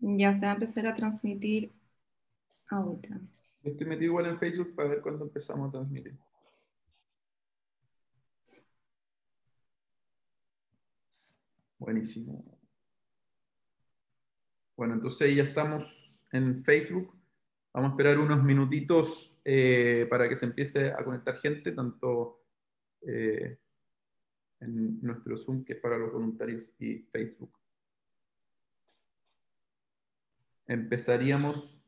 Ya se va a empezar a transmitir ahora. estoy metido igual en Facebook para ver cuándo empezamos a transmitir. Buenísimo. Bueno, entonces ya estamos en Facebook. Vamos a esperar unos minutitos eh, para que se empiece a conectar gente, tanto eh, en nuestro Zoom que es para los voluntarios y Facebook. Empezaríamos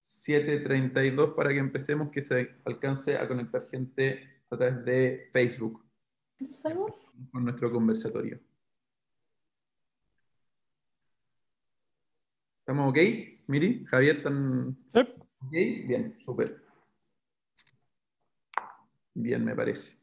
7.32 para que empecemos, que se alcance a conectar gente a través de Facebook. Con nuestro conversatorio. ¿Estamos ok? Miri, Javier, ¿están Bien, súper. Bien, me parece.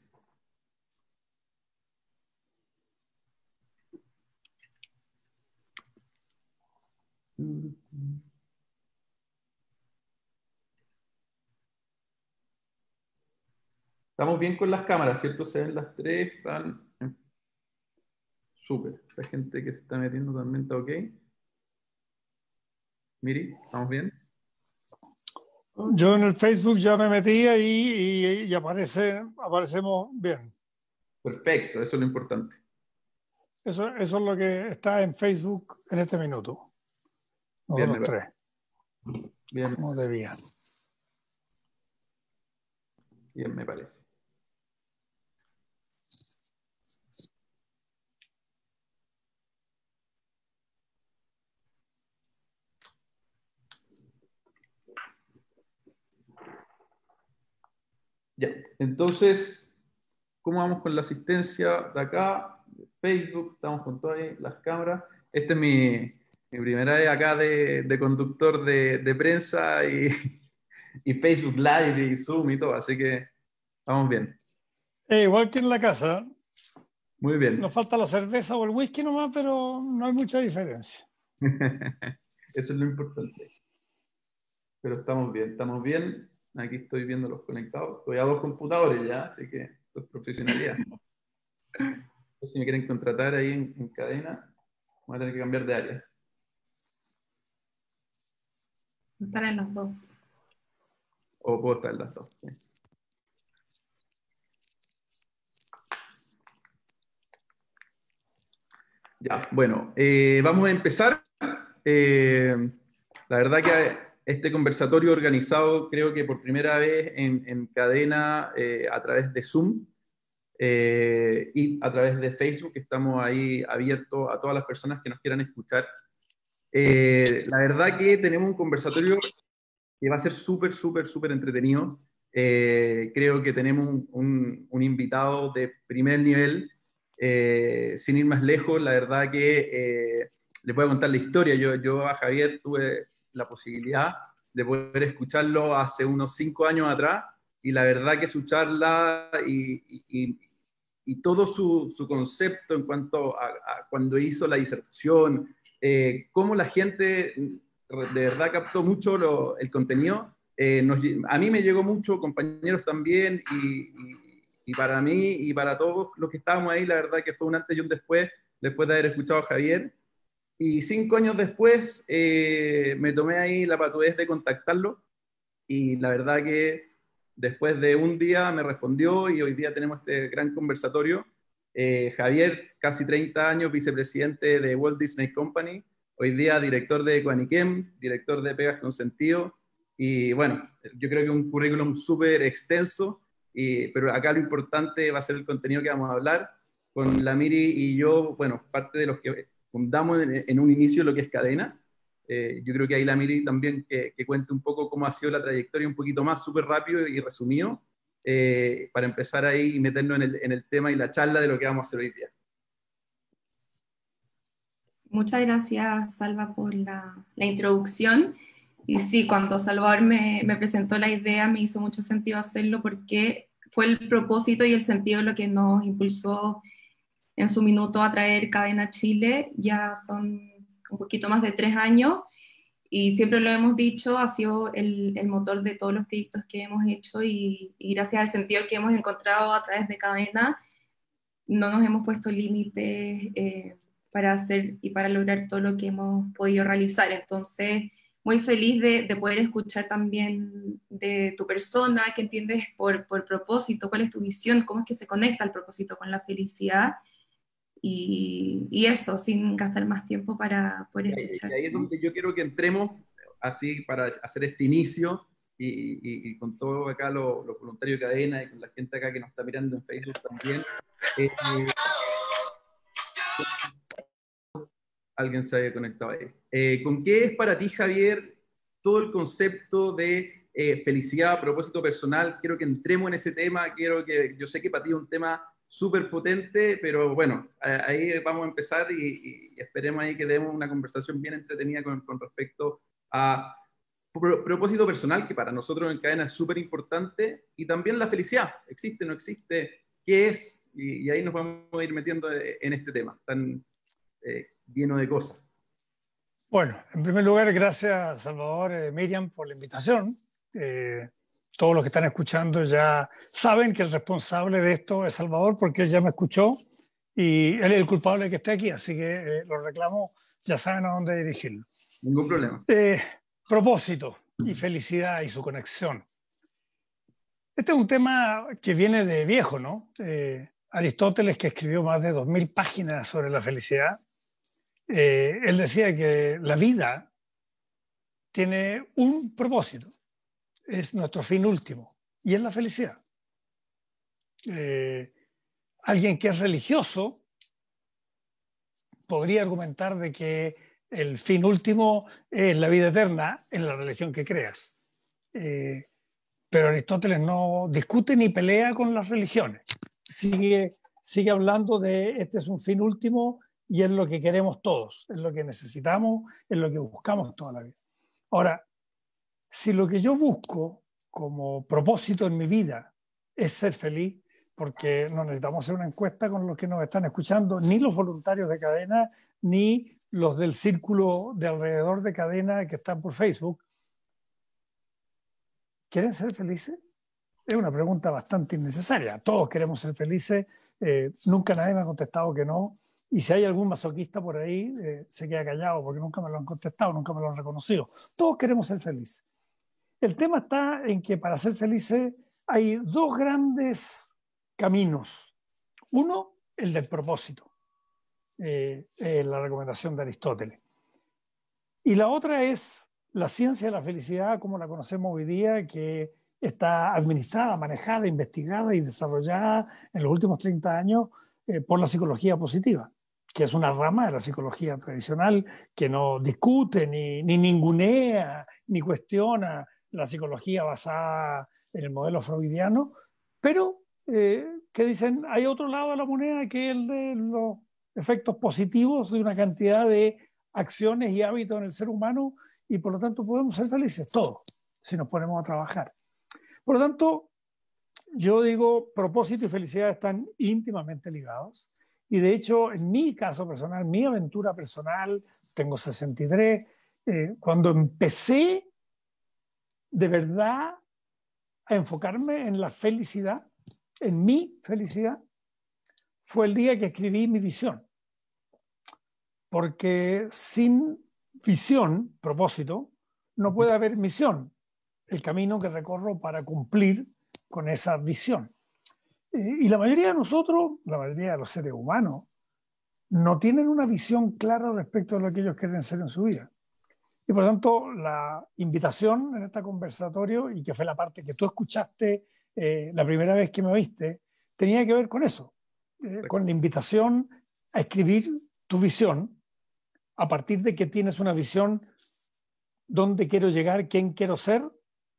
Estamos bien con las cámaras, ¿cierto? Se ven las tres, están... Súper. La gente que se está metiendo también está ok. Miri, ¿estamos bien? Yo en el Facebook ya me metí y, aparece, aparecemos bien. Perfecto, eso es lo importante. eso es lo que está en Facebook en este minuto. Bien, dos, tres. Bien. como debía? Bien, me parece. Ya, entonces, ¿cómo vamos con la asistencia de acá? Facebook, estamos con todas las cámaras. Este es mi, mi primera vez acá de, conductor de, prensa y, Facebook Live y Zoom y todo, así que estamos bien. Eh, igual que en la casa. Muy bien. Nos falta la cerveza o el whisky nomás, pero no hay mucha diferencia. Eso es lo importante. Pero estamos bien, estamos bien. Aquí estoy viendo los conectados. Estoy a dos computadores ya, así que esto es profesionalidad. si me quieren contratar ahí en cadena, voy a tener que cambiar de área. Estar en las dos. O puedo estar en las dos. Ya, bueno, eh, vamos a empezar. Eh, la verdad que este conversatorio organizado creo que por primera vez en, cadena eh, a través de Zoom y a través de Facebook, estamos ahí abiertos a todas las personas que nos quieran escuchar eh, la verdad que tenemos un conversatorio que va a ser súper, súper, súper entretenido. Eh, creo que tenemos un, un, invitado de primer nivel. Eh, sin ir más lejos, la verdad que les voy a contar la historia. Yo, yo a Javier tuve la posibilidad de poder escucharlo hace unos cinco años atrás y la verdad que su charla y, y, todo su, su, concepto en cuanto a, cuando hizo la disertación, eh, cómo la gente mm, de verdad captó mucho el contenido. Eh, a mí me llegó mucho, compañeros también, y, para mí y para todos los que estábamos ahí, la verdad que fue un antes y un después, después de haber escuchado a Javier. Y cinco años después eh, me tomé ahí la patudez de contactarlo y la verdad que después de un día me respondió y hoy día tenemos este gran conversatorio eh, Javier, casi 30 años, vicepresidente de Walt Disney Company, hoy día director de Guaniquem, director de Pegas Consentido y bueno, yo creo que un currículum súper extenso, pero acá lo importante va a ser el contenido que vamos a hablar. Con la Miri y yo, bueno, parte de los que fundamos en, un inicio lo que es cadena. Eh, yo creo que ahí la Miri también que, que cuente un poco cómo ha sido la trayectoria, un poquito más, súper rápido y resumido, eh, para empezar ahí y meternos en el, tema y la charla de lo que vamos a hacer hoy día. Muchas gracias, Salva, por la, introducción. Y sí, cuando Salvador me, me, presentó la idea, me hizo mucho sentido hacerlo porque fue el propósito y el sentido lo que nos impulsó en su minuto a traer Cadena Chile. Ya son un poquito más de tres años y siempre lo hemos dicho, ha sido el, el, motor de todos los proyectos que hemos hecho y, gracias al sentido que hemos encontrado a través de cadena, no nos hemos puesto límites eh, para hacer y para lograr todo lo que hemos podido realizar. Entonces, muy feliz de, de poder escuchar también de tu persona, que entiendes por, por propósito, cuál es tu visión, cómo es que se conecta el propósito con la felicidad y, eso, sin gastar más tiempo para poder escuchar. Y ahí es donde yo quiero que entremos, así para hacer este inicio, y, y con todos acá los, voluntarios de cadena y con la gente acá que nos está mirando en Facebook también. Eh, alguien se había conectado ahí. Eh, ¿Con qué es para ti, Javier, todo el concepto de eh, felicidad, a propósito personal? Quiero que entremos en ese tema, quiero que, yo sé que para ti es un tema súper potente, pero bueno, ahí vamos a empezar y, esperemos ahí que demos una conversación bien entretenida con, respecto a propósito personal, que para nosotros en cadena es súper importante, y también la felicidad, existe, no existe, qué es, y, ahí nos vamos a ir metiendo eh, en este tema tan eh, lleno de cosas. Bueno, en primer lugar, gracias Salvador, eh, Miriam, por la invitación. Eh, todos los que están escuchando ya saben que el responsable de esto es Salvador, porque él ya me escuchó y él es el culpable de que esté aquí, así que eh, lo reclamo, ya saben a dónde dirigirlo. Ningún problema. Eh, propósito y felicidad y su conexión. Este es un tema que viene de viejo, ¿no? Eh, Aristóteles, que escribió más de 2.000 páginas sobre la felicidad, él decía que la vida tiene un propósito es nuestro fin último y es la felicidad. Eh, alguien que es religioso podría argumentar de que el fin último es la vida eterna en la religión que creas. Eh, pero Aristóteles no discute ni pelea con las religiones. Sigue, sigue hablando de este es un fin último y es lo que queremos todos, es lo que necesitamos, es lo que buscamos toda la vida. Ahora, si lo que yo busco como propósito en mi vida es ser feliz, porque no necesitamos hacer una encuesta con los que nos están escuchando, ni los voluntarios de cadena, ni los del círculo de alrededor de cadena que están por Facebook. ¿Quieren ser felices? Es una pregunta bastante innecesaria. Todos queremos ser felices. Eh, nunca nadie me ha contestado que no. Y si hay algún masoquista por ahí, eh, se queda callado porque nunca me lo han contestado, nunca me lo han reconocido. Todos queremos ser felices. El tema está en que para ser feliz hay dos grandes caminos. Uno, el del propósito, eh, eh, la recomendación de Aristóteles. Y la otra es la ciencia de la felicidad como la conocemos hoy día, que está administrada, manejada, investigada y desarrollada en los últimos 30 años eh, por la psicología positiva, que es una rama de la psicología tradicional que no discute ni, ni ningunea ni cuestiona la psicología basada en el modelo freudiano, pero eh, que dicen hay otro lado de la moneda que es el de los efectos positivos de una cantidad de acciones y hábitos en el ser humano y por lo tanto podemos ser felices todos si nos ponemos a trabajar. Por lo tanto, yo digo, propósito y felicidad están íntimamente ligados y de hecho en mi caso personal, mi aventura personal, tengo 63, eh, cuando empecé de verdad a enfocarme en la felicidad, en mi felicidad, fue el día que escribí mi visión. Porque sin visión, propósito, no puede haber misión, el camino que recorro para cumplir con esa visión. Eh, y la mayoría de nosotros, la mayoría de los seres humanos, no tienen una visión clara respecto a lo que ellos quieren ser en su vida. Y por lo tanto, la invitación en este conversatorio, y que fue la parte que tú escuchaste eh, la primera vez que me oíste, tenía que ver con eso, eh, con la invitación a escribir tu visión a partir de que tienes una visión, dónde quiero llegar, quién quiero ser,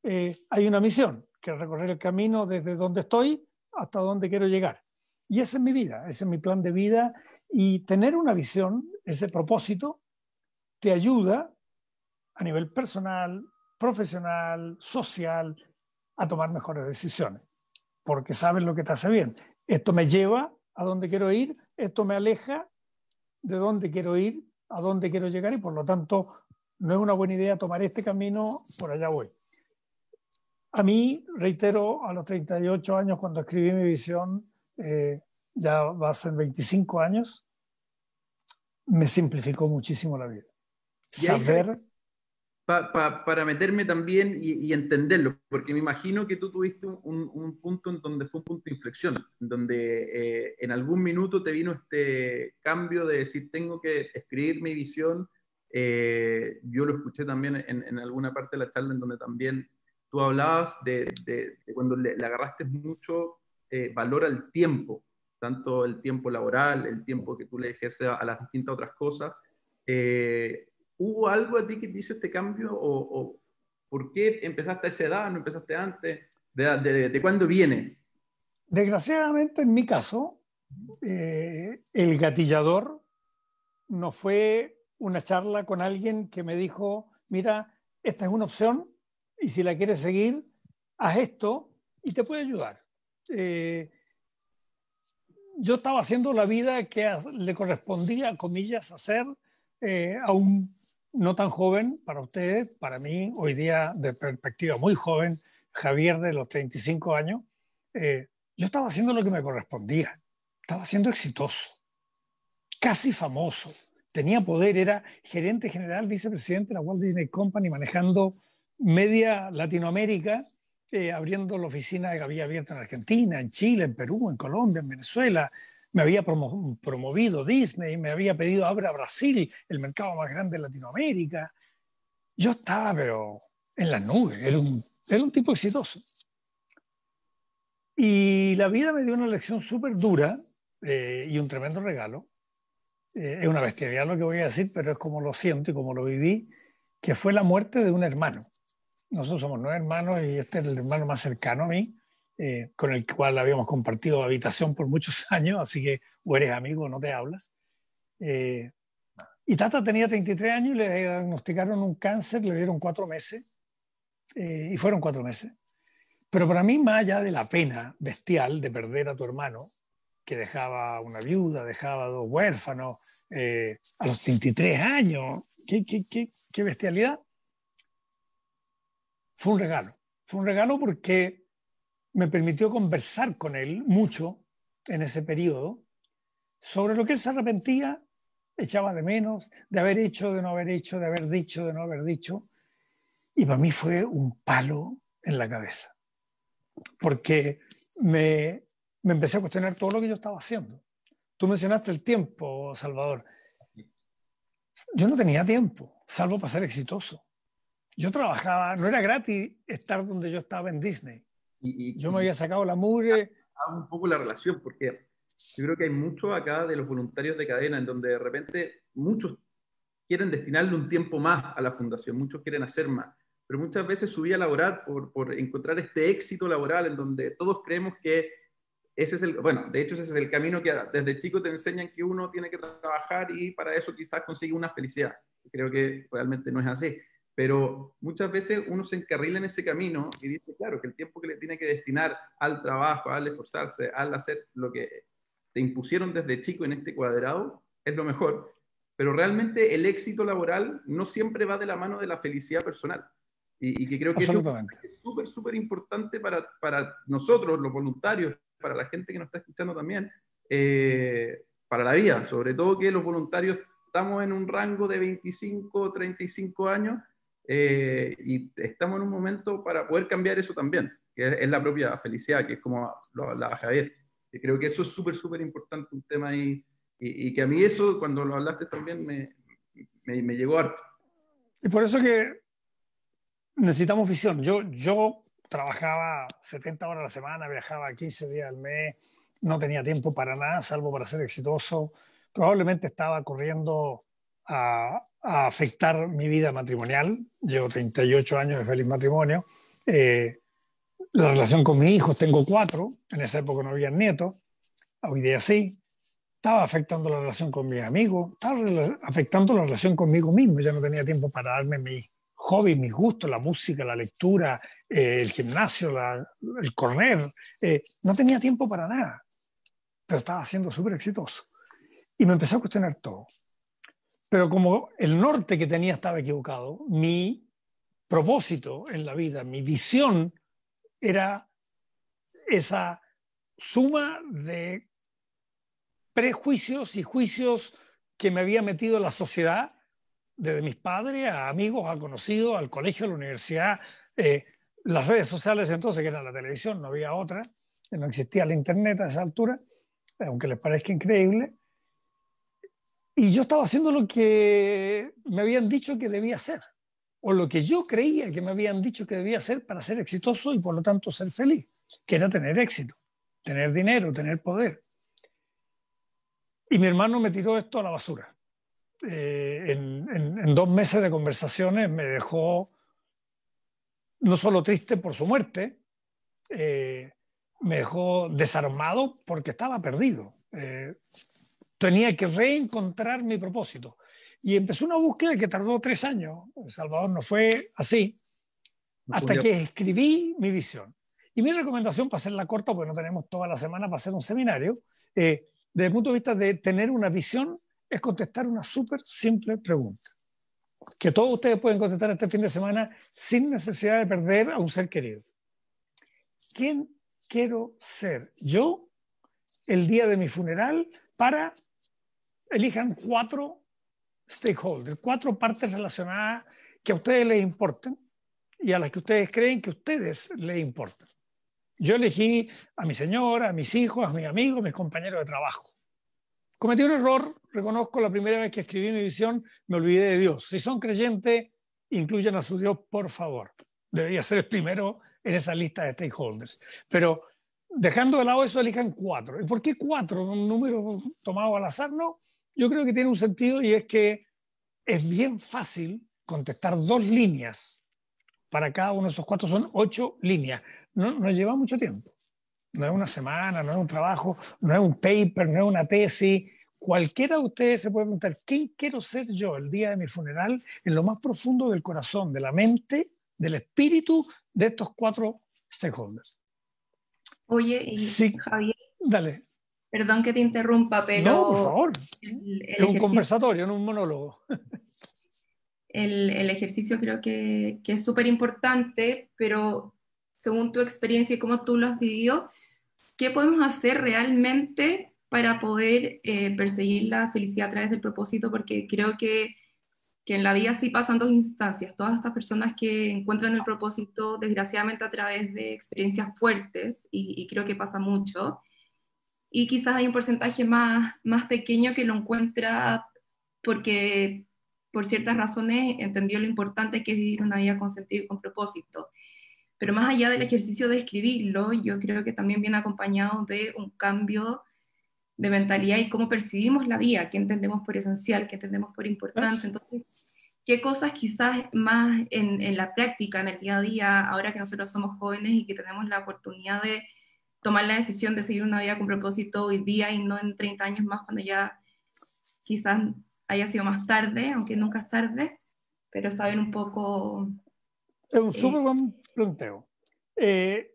eh, hay una misión, que es recorrer el camino desde donde estoy hasta donde quiero llegar. Y esa es mi vida, ese es mi plan de vida. Y tener una visión, ese propósito, te ayuda a nivel personal, profesional, social, a tomar mejores decisiones, porque sabes lo que te hace bien. Esto me lleva a donde quiero ir, esto me aleja de donde quiero ir, a dónde quiero llegar y por lo tanto no es una buena idea tomar este camino, por allá voy. A mí, reitero, a los 38 años cuando escribí mi visión, eh, ya va a ser 25 años, me simplificó muchísimo la vida. Saber para meterme también y, entenderlo, porque me imagino que tú tuviste un, punto en donde fue un punto de inflexión, donde eh, en algún minuto te vino este cambio de decir, tengo que escribir mi visión. Eh, yo lo escuché también en, alguna parte de la charla en donde también tú hablabas de, cuando le, agarraste mucho eh, valor al tiempo, tanto el tiempo laboral, el tiempo que tú le ejerces a, las distintas otras cosas. ¿Hubo algo a ti que te hizo este cambio? ¿O, por qué empezaste a esa edad? ¿No empezaste antes? ¿De, cuándo viene? Desgraciadamente, en mi caso, eh, el gatillador no fue una charla con alguien que me dijo, mira, esta es una opción y si la quieres seguir, haz esto y te puede ayudar. Eh, yo estaba haciendo la vida que le correspondía, comillas, hacer eh, a un no tan joven para ustedes, para mí, hoy día de perspectiva muy joven, Javier de los 35 años, eh, yo estaba haciendo lo que me correspondía, estaba siendo exitoso, casi famoso, tenía poder, era gerente general, vicepresidente de la Walt Disney Company, manejando media Latinoamérica, eh, abriendo la oficina de había abierto en Argentina, en Chile, en Perú, en Colombia, en Venezuela, me había promovido Disney, me había pedido abra Brasil, el mercado más grande de Latinoamérica. Yo estaba, pero en las nubes, era un, tipo exitoso. Y la vida me dio una lección súper dura eh, y un tremendo regalo. Eh, es una bestialidad lo que voy a decir, pero es como lo siento y como lo viví, que fue la muerte de un hermano. Nosotros somos nueve hermanos y este es el hermano más cercano a mí. Eh, con el cual habíamos compartido habitación por muchos años, así que o eres amigo o no te hablas. Eh, y Tata tenía 33 años y le diagnosticaron un cáncer, le dieron cuatro meses, eh, y fueron cuatro meses. Pero para mí, más allá de la pena bestial de perder a tu hermano, que dejaba una viuda, dejaba dos huérfanos, a los 33 años, ¿qué, qué bestialidad. Fue un regalo, fue un regalo porque me permitió conversar con él mucho en ese periodo sobre lo que él se arrepentía, echaba de menos, de haber hecho, de no haber hecho, de haber dicho, de no haber dicho. Y para mí fue un palo en la cabeza, porque me, me empecé a cuestionar todo lo que yo estaba haciendo. Tú mencionaste el tiempo, Salvador. Yo no tenía tiempo, salvo para ser exitoso. Yo trabajaba, no era gratis estar donde yo estaba en Disney yo me había sacado la mugre. Hago un poco la relación, porque yo creo que hay mucho acá de los voluntarios de cadena, en donde de repente muchos quieren destinarle un tiempo más a la fundación, muchos quieren hacer más, pero muchas veces subí a laborar por, por encontrar este éxito laboral en donde todos creemos que ese es el, bueno, de hecho ese es el camino que desde chico te enseñan que uno tiene que trabajar y para eso quizás consigue una felicidad. Creo que realmente no es así pero muchas veces uno se encarrila en ese camino y dice, claro, que el tiempo que le tiene que destinar al trabajo, al esforzarse, al hacer lo que te impusieron desde chico en este cuadrado, es lo mejor. Pero realmente el éxito laboral no siempre va de la mano de la felicidad personal. Y, que creo que eso es súper, súper importante para, para, nosotros, los voluntarios, para la gente que nos está escuchando también, eh, para la vida, sobre todo que los voluntarios estamos en un rango de 25, 35 años eh, y estamos en un momento para poder cambiar eso también, que es, la propia felicidad, que es como lo hablaba Javier. Y creo que eso es súper, súper importante, un tema ahí, y, que a mí eso, cuando lo hablaste también, me, me, llegó harto. Y por eso que necesitamos visión. Yo, yo trabajaba 70 horas a la semana, viajaba 15 días al mes, no tenía tiempo para nada, salvo para ser exitoso. Probablemente estaba corriendo a, a afectar mi vida matrimonial. Llevo 38 años de feliz matrimonio. Eh, la relación con mis hijos, tengo cuatro. En esa época no había nietos. Hoy día sí. Estaba afectando la relación con mis amigos. Estaba afectando la relación conmigo mismo. Ya no tenía tiempo para darme mi hobby, mis gustos, la música, la lectura, eh, el gimnasio, el correr. Eh, no tenía tiempo para nada. Pero estaba siendo súper exitoso. Y me empezó a cuestionar todo. Pero como el norte que tenía estaba equivocado, mi propósito en la vida, mi visión era esa suma de prejuicios y juicios que me había metido la sociedad, desde mis padres a amigos, a conocidos, al colegio, a la universidad, eh, las redes sociales entonces, que era la televisión, no había otra, no existía la internet a esa altura, aunque les parezca increíble, y yo estaba haciendo lo que me habían dicho que debía hacer, o lo que yo creía que me habían dicho que debía hacer para ser exitoso y por lo tanto ser feliz, que era tener éxito, tener dinero, tener poder. Y mi hermano me tiró esto a la basura. Eh, en, dos meses de conversaciones me dejó no solo triste por su muerte, eh, me dejó desarmado porque estaba perdido. Eh, tenía que reencontrar mi propósito. Y empezó una búsqueda que tardó tres años. El Salvador no fue así. Hasta que escribí mi visión. Y mi recomendación, para hacerla corta, porque no tenemos toda la semana para hacer un seminario, eh, desde el punto de vista de tener una visión, es contestar una súper simple pregunta. Que todos ustedes pueden contestar este fin de semana sin necesidad de perder a un ser querido. ¿Quién quiero ser yo el día de mi funeral para elijan cuatro stakeholders, cuatro partes relacionadas que a ustedes les importen y a las que ustedes creen que a ustedes les importan. Yo elegí a mi señora, a mis hijos, a mis amigos, a mis compañeros de trabajo. Cometí un error, reconozco la primera vez que escribí mi visión, me olvidé de Dios. Si son creyentes, incluyan a su Dios, por favor. Debería ser el primero en esa lista de stakeholders. Pero dejando de lado eso, elijan cuatro. ¿Y por qué cuatro? ¿Un número tomado al azar? No yo creo que tiene un sentido y es que es bien fácil contestar dos líneas para cada uno de esos cuatro, son ocho líneas. No, lleva mucho tiempo. No es una semana, no es un trabajo, no es un paper, no es una tesis. Cualquiera de ustedes se puede preguntar, ¿quién quiero ser yo el día de mi funeral en lo más profundo del corazón, de la mente, del espíritu de estos cuatro stakeholders? Oye, sí, Javier. Dale. Perdón que te interrumpa, pero... No, por favor. es un conversatorio, no un monólogo. El, ejercicio creo que, es súper importante, pero según tu experiencia y cómo tú lo has vivido, ¿qué podemos hacer realmente para poder eh, perseguir la felicidad a través del propósito? Porque creo que, que, en la vida sí pasan dos instancias. Todas estas personas que encuentran el propósito, desgraciadamente, a través de experiencias fuertes, y, y creo que pasa mucho, y quizás hay un porcentaje más, más pequeño que lo encuentra porque por ciertas razones entendió lo importante que es vivir una vida con sentido y con propósito. Pero más allá del ejercicio de escribirlo, yo creo que también viene acompañado de un cambio de mentalidad y cómo percibimos la vida, qué entendemos por esencial, qué entendemos por importante. Entonces, qué cosas quizás más en, en la práctica, en el día a día, ahora que nosotros somos jóvenes y que tenemos la oportunidad de tomar la decisión de seguir una vida con propósito hoy día y no en 30 años más cuando ya quizás haya sido más tarde, aunque nunca es tarde, pero saber un poco... Es un eh, súper buen planteo. Eh,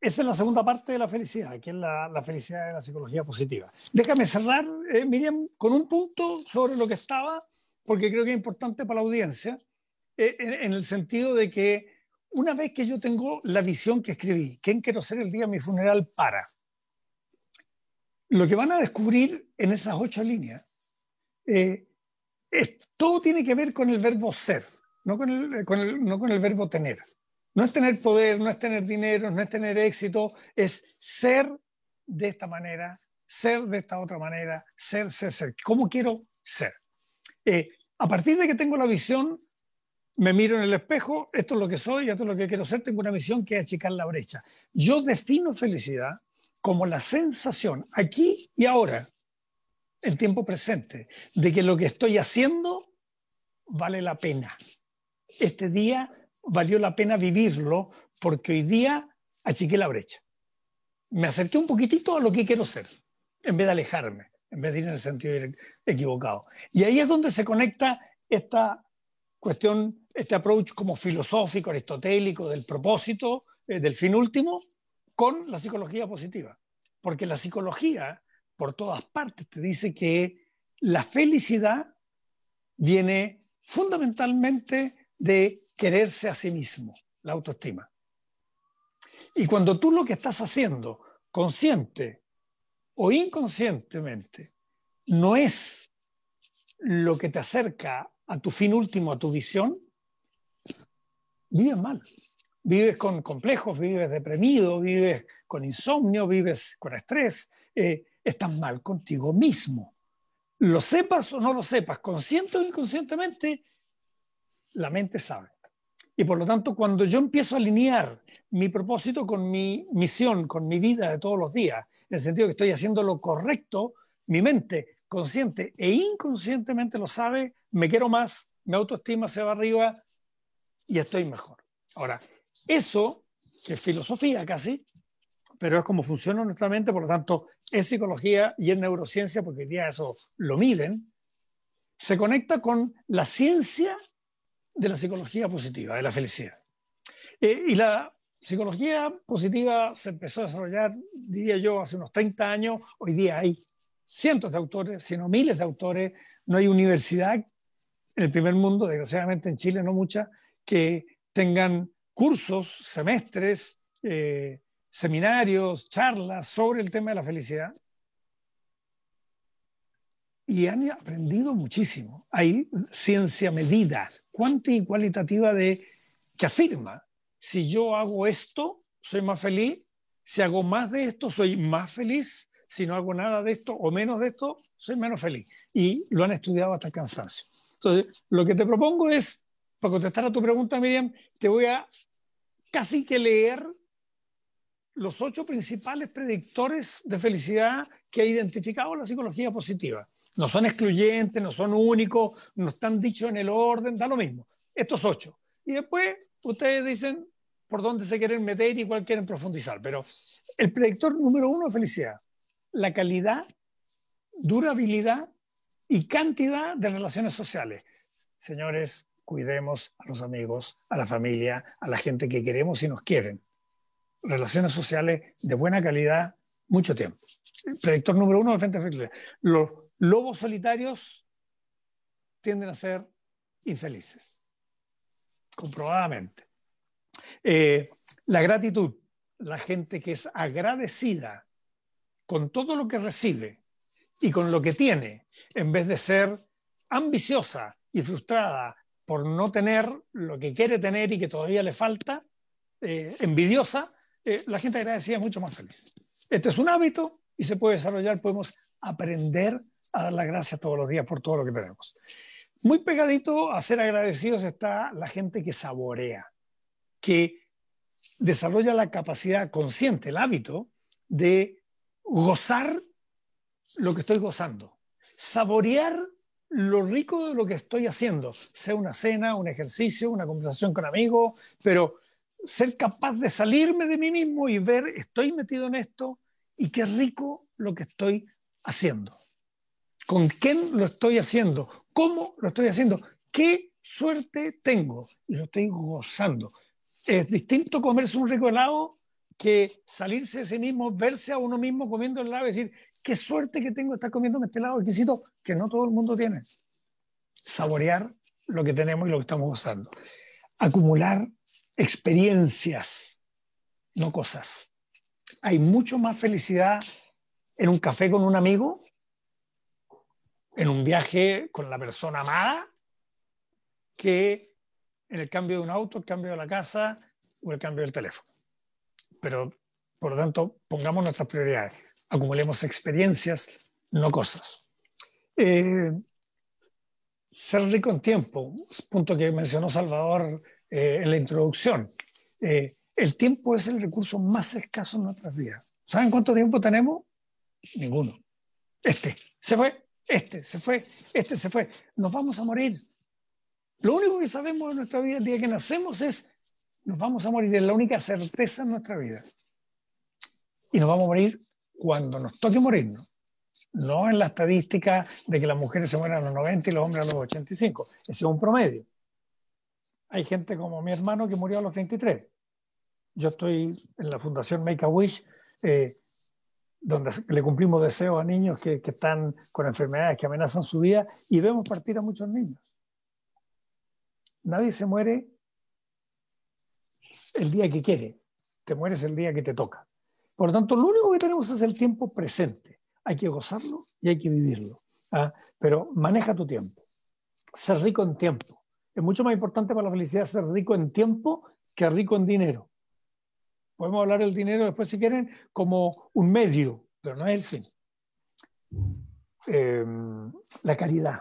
esa es la segunda parte de la felicidad, que es la, felicidad de la psicología positiva. Déjame cerrar, eh, Miriam, con un punto sobre lo que estaba, porque creo que es importante para la audiencia, en, en, el sentido de que una vez que yo tengo la visión que escribí, ¿quién quiero ser el día de mi funeral para? Lo que van a descubrir en esas ocho líneas, eh, todo tiene que ver con el verbo ser, eh, no con el, verbo tener. No es tener poder, no es tener dinero, no es tener éxito, es ser de esta manera, ser de esta otra manera, ser, ser, ser. ¿Cómo quiero ser? Eh, a partir de que tengo la visión me miro en el espejo, esto es lo que soy, esto es lo que quiero ser, tengo una misión que es achicar la brecha. Yo defino felicidad como la sensación aquí y ahora, el tiempo presente, de que lo que estoy haciendo vale la pena. Este día valió la pena vivirlo porque hoy día achiqué la brecha. Me acerqué un poquitito a lo que quiero ser, en vez de alejarme, en vez de ir en el sentido equivocado. Y ahí es donde se conecta esta cuestión este approach como filosófico, aristotélico, del propósito, eh, del fin último, con la psicología positiva. Porque la psicología, por todas partes, te dice que la felicidad viene fundamentalmente de quererse a sí mismo, la autoestima. Y cuando tú lo que estás haciendo, consciente o inconscientemente, no es lo que te acerca a tu fin último, a tu visión, vives mal. Vives con complejos, vives deprimido, vives con insomnio, vives con estrés. Eh, estás mal contigo mismo. Lo sepas o no lo sepas, consciente o inconscientemente, la mente sabe. Y por lo tanto, cuando yo empiezo a alinear mi propósito con mi misión, con mi vida de todos los días, en el sentido que estoy haciendo lo correcto, mi mente consciente e inconscientemente lo sabe, me quiero más, mi autoestima se va arriba, y estoy mejor. Ahora, eso, que es filosofía casi, pero es como funciona nuestra mente, por lo tanto, es psicología y es neurociencia, porque hoy día eso lo miden, se conecta con la ciencia de la psicología positiva, de la felicidad. Eh, y la psicología positiva se empezó a desarrollar, diría yo, hace unos 30 años. Hoy día hay cientos de autores, sino miles de autores. No hay universidad en el primer mundo, desgraciadamente en Chile no mucha, que tengan cursos, semestres, eh, seminarios, charlas sobre el tema de la felicidad. Y han aprendido muchísimo. Hay ciencia medida, cuántica y cualitativa de que afirma, si yo hago esto, soy más feliz, si hago más de esto, soy más feliz, si no hago nada de esto o menos de esto, soy menos feliz. Y lo han estudiado hasta el cansancio. Entonces, lo que te propongo es para contestar a tu pregunta, Miriam, te voy a casi que leer los ocho principales predictores de felicidad que ha identificado la psicología positiva. No son excluyentes, no son únicos, no están dichos en el orden, da lo mismo. Estos ocho. Y después ustedes dicen por dónde se quieren meter y cuál quieren profundizar. Pero el predictor número uno de felicidad, la calidad, durabilidad y cantidad de relaciones sociales. Señores, cuidemos a los amigos, a la familia, a la gente que queremos y nos quieren. Relaciones sociales de buena calidad, mucho tiempo. El predictor número uno de frente Los lobos solitarios tienden a ser infelices, comprobadamente. Eh, la gratitud, la gente que es agradecida con todo lo que recibe y con lo que tiene, en vez de ser ambiciosa y frustrada por no tener lo que quiere tener y que todavía le falta, eh, envidiosa, eh, la gente agradecida es mucho más feliz. Este es un hábito y se puede desarrollar, podemos aprender a dar las gracias todos los días por todo lo que tenemos. Muy pegadito a ser agradecidos está la gente que saborea, que desarrolla la capacidad consciente, el hábito de gozar lo que estoy gozando, saborear lo rico de lo que estoy haciendo, sea una cena, un ejercicio, una conversación con amigos, pero ser capaz de salirme de mí mismo y ver, estoy metido en esto y qué rico lo que estoy haciendo. ¿Con quién lo estoy haciendo? ¿Cómo lo estoy haciendo? ¿Qué suerte tengo? Y lo estoy gozando. Es distinto comerse un rico helado que salirse de sí mismo, verse a uno mismo comiendo el helado y decir, qué suerte que tengo de estar comiendo este lado exquisito que no todo el mundo tiene. Saborear lo que tenemos y lo que estamos gozando. Acumular experiencias, no cosas. Hay mucho más felicidad en un café con un amigo, en un viaje con la persona amada, que en el cambio de un auto, el cambio de la casa o el cambio del teléfono. Pero, por lo tanto, pongamos nuestras prioridades acumulemos experiencias, no cosas. Eh, ser rico en tiempo, punto que mencionó Salvador eh, en la introducción. Eh, el tiempo es el recurso más escaso en nuestras vidas. ¿Saben cuánto tiempo tenemos? Ninguno. Este se fue, este se fue, este se fue. Nos vamos a morir. Lo único que sabemos de nuestra vida el día que nacemos es nos vamos a morir. Es la única certeza en nuestra vida. Y nos vamos a morir cuando nos toque morirnos, no en la estadística de que las mujeres se mueran a los 90 y los hombres a los 85. Ese es un promedio. Hay gente como mi hermano que murió a los 33. Yo estoy en la Fundación Make a Wish, eh, donde le cumplimos deseos a niños que, que están con enfermedades que amenazan su vida y vemos partir a muchos niños. Nadie se muere el día que quiere, te mueres el día que te toca. Por lo tanto, lo único que tenemos es el tiempo presente. Hay que gozarlo y hay que vivirlo. ¿ah? Pero maneja tu tiempo. Ser rico en tiempo. Es mucho más importante para la felicidad ser rico en tiempo que rico en dinero. Podemos hablar del dinero después, si quieren, como un medio, pero no es el fin. Em, la caridad.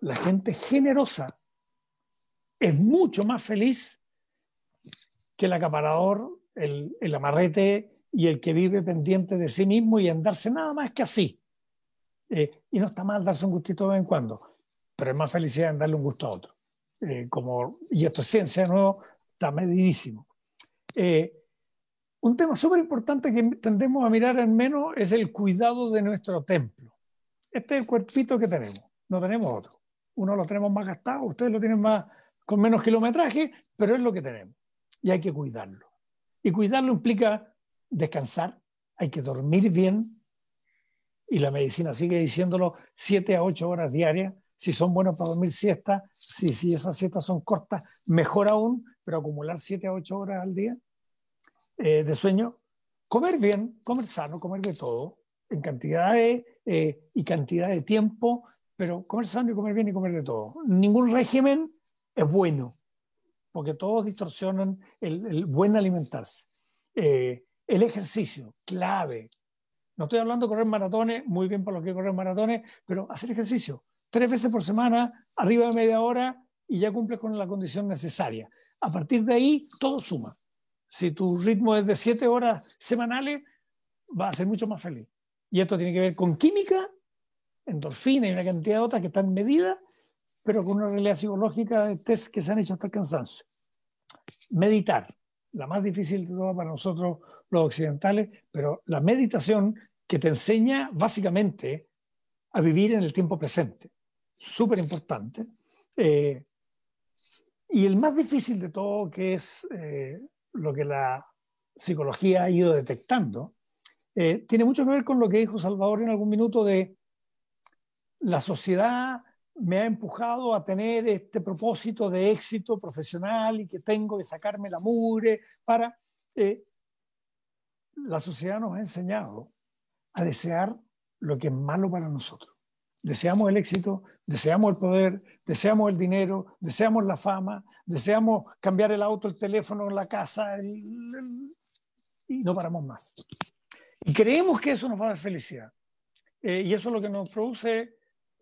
La gente generosa es mucho más feliz que el acaparador el, amarrete y el que vive pendiente de sí mismo y andarse nada más que así. Eh, y no está mal darse un gustito de vez en cuando, pero es más felicidad en darle un gusto a otro. Eh, como, y esto es ciencia, de nuevo, está medidísimo. Eh, un tema súper importante que tendemos a mirar en menos es el cuidado de nuestro templo. Este es el cuerpito que tenemos, no tenemos otro. Uno lo tenemos más gastado, ustedes lo tienen más, con menos kilometraje, pero es lo que tenemos y hay que cuidarlo. Y cuidarlo implica descansar, hay que dormir bien, y la medicina sigue diciéndolo siete a ocho horas diarias, si son buenos para dormir siestas, si, si esas siestas son cortas, mejor aún, pero acumular siete a ocho horas al día eh, de sueño, comer bien, comer sano, comer de todo, en cantidad eh, y cantidad de tiempo, pero comer sano y comer bien y comer de todo. Ningún régimen es bueno porque todos distorsionan el, buen alimentarse. Eh, el ejercicio, clave. No estoy hablando de correr maratones, muy bien para los que corren maratones, pero hacer ejercicio tres veces por semana, arriba de media hora, y ya cumples con la condición necesaria. A partir de ahí, todo suma. Si tu ritmo es de siete horas semanales, va a ser mucho más feliz. Y esto tiene que ver con química, endorfina y una cantidad de otras que están medidas pero con una realidad psicológica de test que se han hecho hasta el cansancio. Meditar, la más difícil de todas para nosotros los occidentales, pero la meditación que te enseña básicamente a vivir en el tiempo presente, súper importante. Eh, y el más difícil de todo, que es eh, lo que la psicología ha ido detectando, eh, tiene mucho que ver con lo que dijo Salvador en algún minuto de la sociedad me ha empujado a tener este propósito de éxito profesional y que tengo que sacarme la mugre para... Eh, la sociedad nos ha enseñado a desear lo que es malo para nosotros. Deseamos el éxito, deseamos el poder, deseamos el dinero, deseamos la fama, deseamos cambiar el auto, el teléfono, la casa, y no paramos más. Y creemos que eso nos va a dar felicidad. Eh, y eso lo que nos produce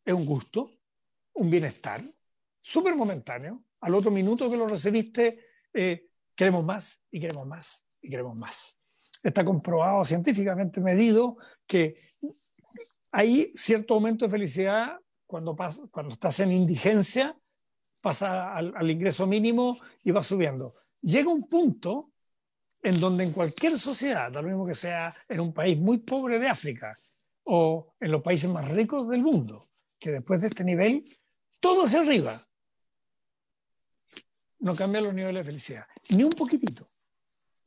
es un gusto, un bienestar súper momentáneo. Al otro minuto que lo recibiste, eh, queremos más y queremos más y queremos más. Está comprobado científicamente, medido, que hay cierto aumento de felicidad cuando, pasa, cuando estás en indigencia, pasa al, al ingreso mínimo y va subiendo. Llega un punto en donde en cualquier sociedad, da lo mismo que sea en un país muy pobre de África o en los países más ricos del mundo, que después de este nivel todo hacia arriba, no cambia los niveles de felicidad, ni un poquitito,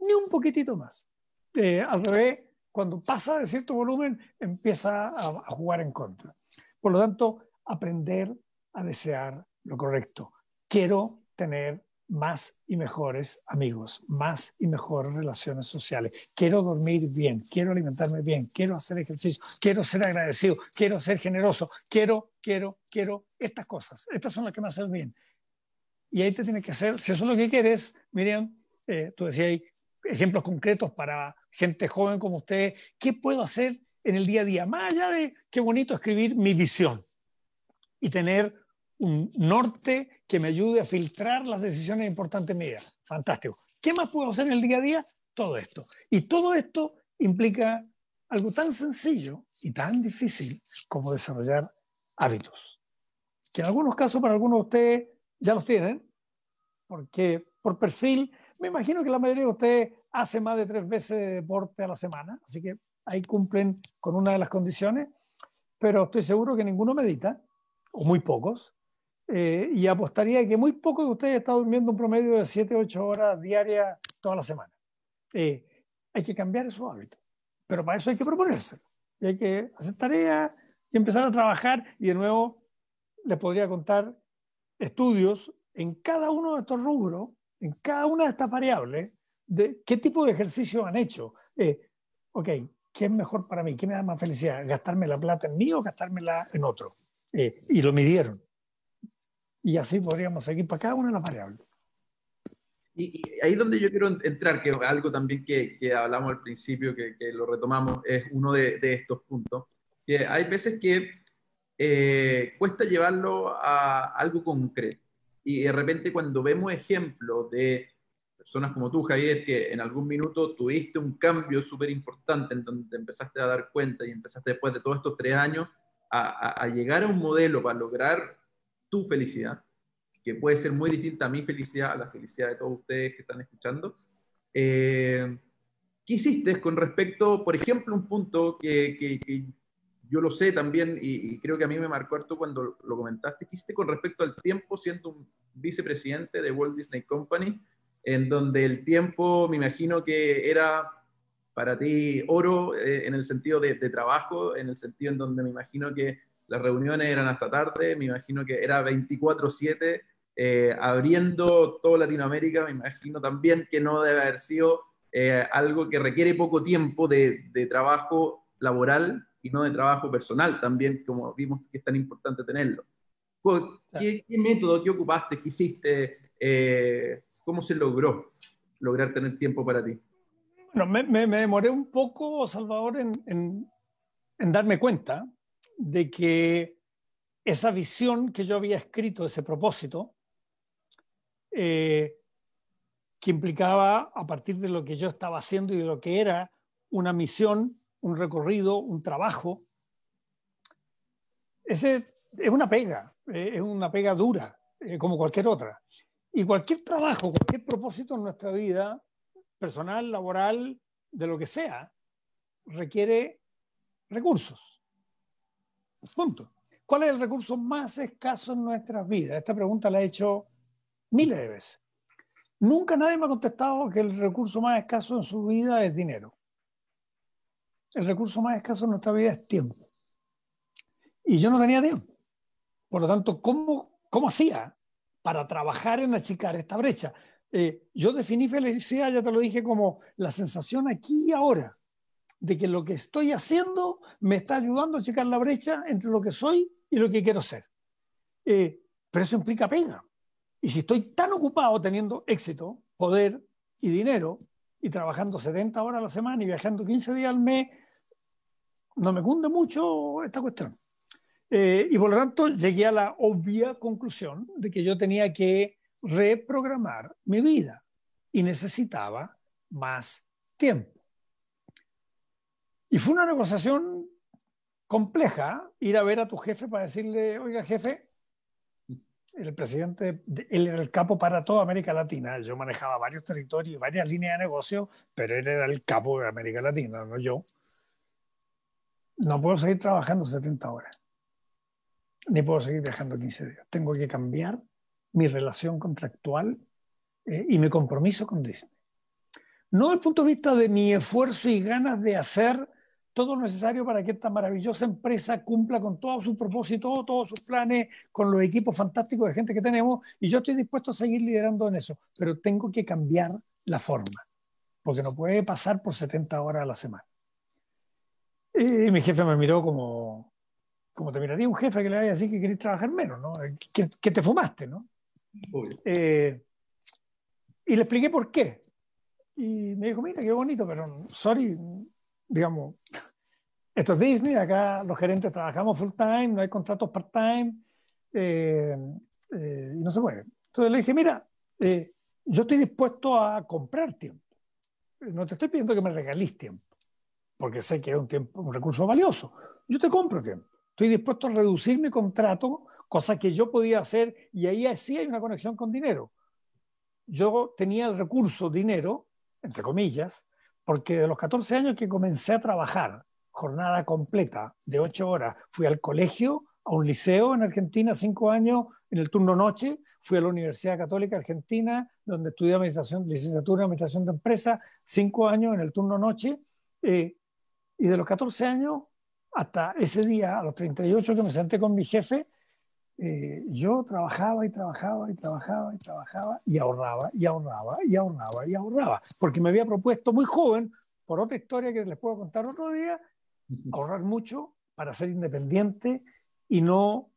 ni un poquitito más. Eh, al revés, cuando pasa de cierto volumen, empieza a, a jugar en contra. Por lo tanto, aprender a desear lo correcto. Quiero tener más y mejores amigos, más y mejores relaciones sociales. Quiero dormir bien, quiero alimentarme bien, quiero hacer ejercicio, quiero ser agradecido, quiero ser generoso, quiero, quiero, quiero estas cosas. Estas son las que me hacen bien. Y ahí te tiene que hacer, si eso es lo que quieres, Miriam, eh, tú decías hay ejemplos concretos para gente joven como usted, ¿qué puedo hacer en el día a día? Más allá de qué bonito escribir mi visión y tener un norte que me ayude a filtrar las decisiones importantes mías. Fantástico. ¿Qué más puedo hacer en el día a día? Todo esto. Y todo esto implica algo tan sencillo y tan difícil como desarrollar hábitos, que en algunos casos para algunos de ustedes ya los tienen, porque por perfil, me imagino que la mayoría de ustedes hace más de tres veces de deporte a la semana, así que ahí cumplen con una de las condiciones, pero estoy seguro que ninguno medita, o muy pocos, eh, y apostaría que muy poco de ustedes está durmiendo un promedio de 7, 8 horas diarias toda la semana. Eh, hay que cambiar esos hábito pero para eso hay que proponérselo. Y hay que hacer tareas y empezar a trabajar. Y de nuevo, les podría contar estudios en cada uno de estos rubros, en cada una de estas variables, de qué tipo de ejercicio han hecho. Eh, ok, ¿qué es mejor para mí? ¿Qué me da más felicidad? ¿Gastarme la plata en mí o gastármela en otro? y lo midieron. Y así podríamos seguir para cada una de las variables. Y, ahí es donde yo quiero entrar, que algo también que, hablamos al principio, que, que, lo retomamos, es uno de, estos puntos, que hay veces que eh, cuesta llevarlo a algo concreto. Y de repente cuando vemos ejemplos de personas como tú, Javier, que en algún minuto tuviste un cambio súper importante en donde te empezaste a dar cuenta y empezaste después de todos estos tres años a, a, llegar a un modelo para lograr tu felicidad, que puede ser muy distinta a mi felicidad, a la felicidad de todos ustedes que están escuchando. Eh, ¿Qué hiciste con respecto, por ejemplo, un punto que, que, yo lo sé también y, creo que a mí me marcó harto cuando lo comentaste, ¿qué hiciste con respecto al tiempo siendo un vicepresidente de Walt Disney Company, en donde el tiempo me imagino que era para ti oro eh, en el sentido de, trabajo, en el sentido en donde me imagino que las reuniones eran hasta tarde, me imagino que era 24/7, eh, abriendo toda Latinoamérica, me imagino también que no debe haber sido eh, algo que requiere poco tiempo de, trabajo laboral y no de trabajo personal también, como vimos que es tan importante tenerlo. ¿Qué, método, qué ocupaste, qué hiciste? Eh, ¿Cómo se logró lograr tener tiempo para ti? Bueno, me, demoré un poco, Salvador, en, en darme cuenta, de que esa visión que yo había escrito, ese propósito, eh, que implicaba a partir de lo que yo estaba haciendo y de lo que era una misión, un recorrido, un trabajo, ese es una pega, eh, es una pega dura, eh, como cualquier otra. Y cualquier trabajo, cualquier propósito en nuestra vida, personal, laboral, de lo que sea, requiere recursos Punto. ¿Cuál es el recurso más escaso en nuestras vidas? Esta pregunta la he hecho miles de veces. Nunca nadie me ha contestado que el recurso más escaso en su vida es dinero. El recurso más escaso en nuestra vida es tiempo. Y yo no tenía tiempo. Por lo tanto, ¿cómo, cómo hacía para trabajar en achicar esta brecha? Eh, yo definí felicidad, ya te lo dije, como la sensación aquí y ahora de que lo que estoy haciendo me está ayudando a checar la brecha entre lo que soy y lo que quiero ser. Eh, pero eso implica pena. Y si estoy tan ocupado teniendo éxito, poder y dinero, y trabajando 70 horas a la semana y viajando 15 días al mes, no me cunde mucho esta cuestión. Eh, y por lo tanto llegué a la obvia conclusión de que yo tenía que reprogramar mi vida y necesitaba más tiempo. Y fue una negociación compleja ir a ver a tu jefe para decirle, oiga jefe, el presidente, él era el capo para toda América Latina, yo manejaba varios territorios, y varias líneas de negocio, pero él era el capo de América Latina, no yo. No puedo seguir trabajando 70 horas, ni puedo seguir viajando 15 días. Tengo que cambiar mi relación contractual eh, y mi compromiso con Disney. No desde el punto de vista de mi esfuerzo y ganas de hacer todo lo necesario para que esta maravillosa empresa cumpla con todos sus propósitos, todos sus planes, con los equipos fantásticos de gente que tenemos, y yo estoy dispuesto a seguir liderando en eso, pero tengo que cambiar la forma, porque no puede pasar por 70 horas a la semana. Y mi jefe me miró como, como te miraría un jefe que le vaya así que querés trabajar menos, ¿no? Que, te fumaste, ¿no? Eh, y le expliqué por qué. Y me dijo, mira, qué bonito, pero sorry, digamos, esto es Disney, acá los gerentes trabajamos full time, no hay contratos part-time, eh, eh, y no se puede. Entonces le dije, mira, eh, yo estoy dispuesto a comprar tiempo. No te estoy pidiendo que me regalís tiempo, porque sé que es un, tiempo, un recurso valioso. Yo te compro tiempo. Estoy dispuesto a reducir mi contrato, cosa que yo podía hacer, y ahí sí hay una conexión con dinero. Yo tenía el recurso dinero, entre comillas, porque de los 14 años que comencé a trabajar, jornada completa de 8 horas, fui al colegio, a un liceo en Argentina, 5 años, en el turno noche, fui a la Universidad Católica Argentina, donde estudié administración, licenciatura en administración de empresa, 5 años en el turno noche, eh, y de los 14 años hasta ese día, a los 38 que me senté con mi jefe, eh, yo trabajaba y trabajaba y trabajaba y trabajaba y ahorraba y ahorraba y ahorraba y ahorraba, porque me había propuesto muy joven, por otra historia que les puedo contar otro día, ahorrar mucho para ser independiente y no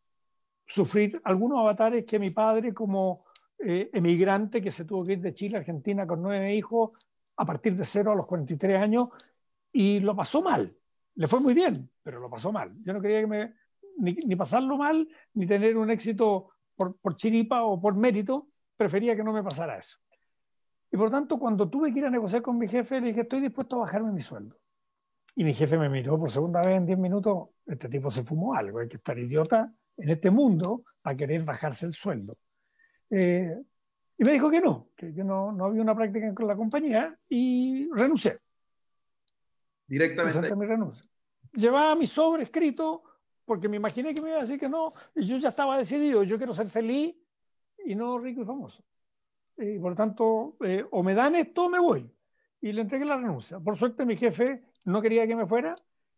sufrir algunos avatares que mi padre como eh, emigrante que se tuvo que ir de Chile a Argentina con nueve hijos a partir de cero a los 43 años y lo pasó mal. Le fue muy bien, pero lo pasó mal. Yo no quería que me ni, pasarlo mal, ni tener un éxito por, chiripa o por mérito, prefería que no me pasara eso. Y por tanto, cuando tuve que ir a negociar con mi jefe, le dije, estoy dispuesto a bajarme mi sueldo. Y mi jefe me miró por segunda vez en 10 minutos, este tipo se fumó algo, hay que estar idiota en este mundo a querer bajarse el sueldo. Eh, y me dijo que no, que yo no, no, había una práctica con la compañía y renuncié. Directamente. Llevaba mi sobre escrito porque me imaginé que me iba a decir que no, y yo ya estaba decidido, yo quiero ser feliz y no rico y famoso. Y por lo tanto, eh, o me dan esto o me voy. Y le entregué la renuncia. Por suerte, mi jefe no quería que me fuera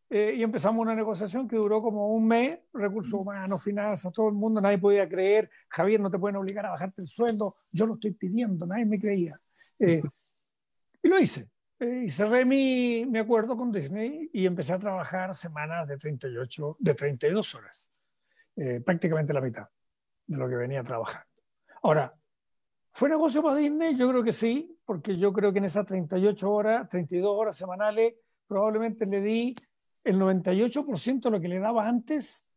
eh, y empezamos una negociación que duró como un mes, recursos mm. humanos, finanzas, todo el mundo, nadie podía creer, Javier, no te pueden obligar a bajarte el sueldo, yo lo estoy pidiendo, nadie me creía. Eh, y lo hice. Eh, y cerré mi, me acuerdo con Disney y empecé a trabajar semanas de 38, de 32 horas, eh, prácticamente la mitad de lo que venía trabajando. Ahora, ¿fue negocio para Disney? Yo creo que sí, porque yo creo que en esas 38 horas, 32 horas semanales, probablemente le di el 98% de lo que le daba antes,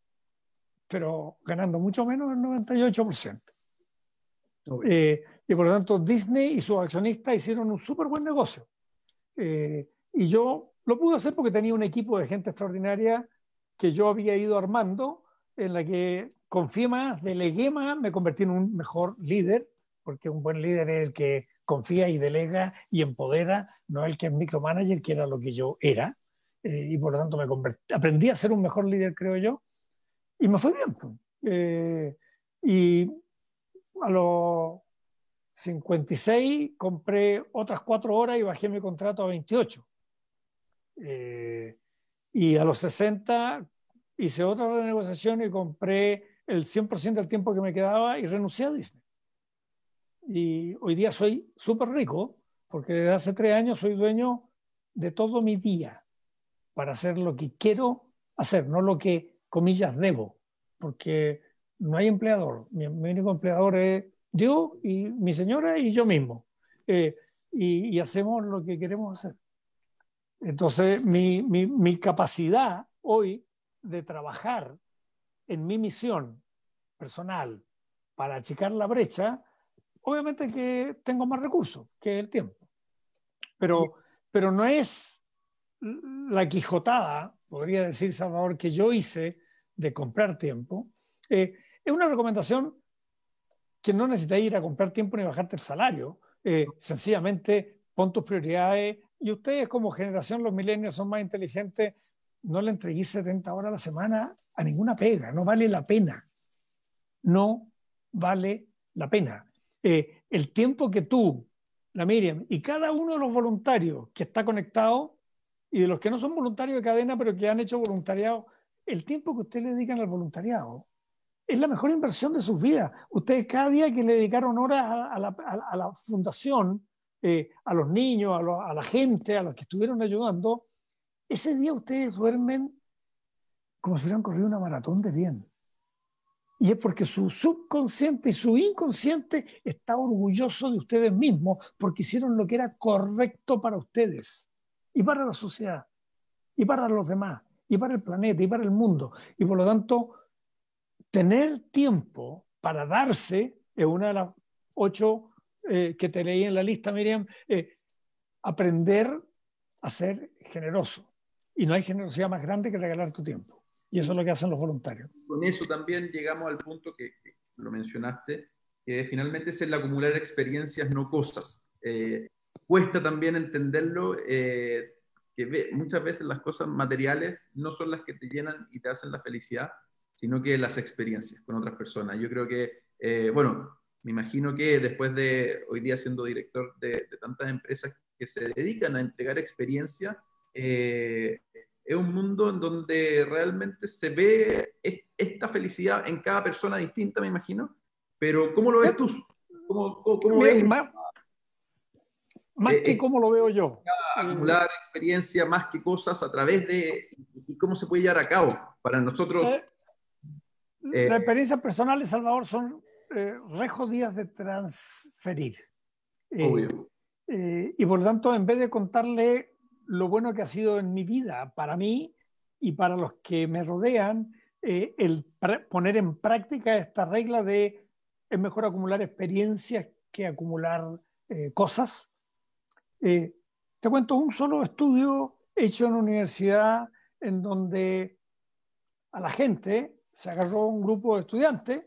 pero ganando mucho menos el 98%. Eh, y por lo tanto, Disney y sus accionistas hicieron un súper buen negocio eh, y yo lo pude hacer porque tenía un equipo de gente extraordinaria que yo había ido armando, en la que confié más, delegué más, me convertí en un mejor líder, porque un buen líder es el que confía y delega y empodera, no el que es micromanager, que era lo que yo era. Eh, y por lo tanto me aprendí a ser un mejor líder, creo yo, y me fue bien. Eh, y a lo... 56, compré otras cuatro horas y bajé mi contrato a 28. Eh, y a los 60 hice otra renegociación y compré el 100% del tiempo que me quedaba y renuncié a Disney. Y hoy día soy súper rico porque desde hace tres años soy dueño de todo mi día para hacer lo que quiero hacer, no lo que, comillas, debo, porque no hay empleador. mi único empleador es Dios y mi señora y yo mismo. Eh, y, hacemos lo que queremos hacer. Entonces, mi, mi, capacidad hoy de trabajar en mi misión personal para achicar la brecha, obviamente que tengo más recursos que el tiempo. Pero, pero no es la quijotada, podría decir Salvador, que yo hice de comprar tiempo. Eh, es una recomendación que no necesitas ir a comprar tiempo ni bajarte el salario. Eh, sencillamente pon tus prioridades y ustedes como generación, los milenios, son más inteligentes. No le entreguéis 70 horas a la semana a ninguna pega, no vale la pena. No vale la pena. Eh, el tiempo que tú, la Miriam y cada uno de los voluntarios que está conectado y de los que no son voluntarios de cadena, pero que han hecho voluntariado, el tiempo que ustedes le dedican al voluntariado es la mejor inversión de sus vidas. Ustedes cada día que le dedicaron horas a, la, fundación, eh, a los niños, a, a, la gente, a los que estuvieron ayudando, ese día ustedes duermen como si hubieran corrido una maratón de bien. Y es porque su subconsciente y su inconsciente está orgulloso de ustedes mismos porque hicieron lo que era correcto para ustedes y para la sociedad y para los demás y para el planeta y para el mundo. Y por lo tanto, tener tiempo para darse, es una de las ocho eh, que te leí en la lista, Miriam, eh, aprender a ser generoso. Y no hay generosidad más grande que regalar tu tiempo. Y eso es lo que hacen los voluntarios. Con eso también llegamos al punto que, lo mencionaste, que finalmente es el acumular experiencias, no cosas. Eh, cuesta también entenderlo, que muchas veces las cosas materiales no son las que te llenan y te hacen la felicidad, sino que las experiencias con otras personas. Yo creo que, eh, bueno, me imagino que después de hoy día siendo director de, tantas empresas que se dedican a entregar experiencia, eh, es un mundo en donde realmente se ve esta felicidad en cada persona distinta, me imagino. Pero ¿cómo lo ves tú? ¿Cómo, cómo, ves? Más, eh, que cómo lo veo yo. Acumular experiencia, más que cosas a través de y cómo se puede llevar a cabo. Para nosotros, eh, la experiencia personal de Salvador son eh, re de transferir. Eh, eh, y por lo tanto, en vez de contarle lo bueno que ha sido en mi vida, para mí y para los que me rodean, el poner en práctica esta regla de es mejor acumular experiencias que acumular cosas. te cuento un solo estudio hecho en una universidad en donde a la gente se agarró un grupo de estudiantes,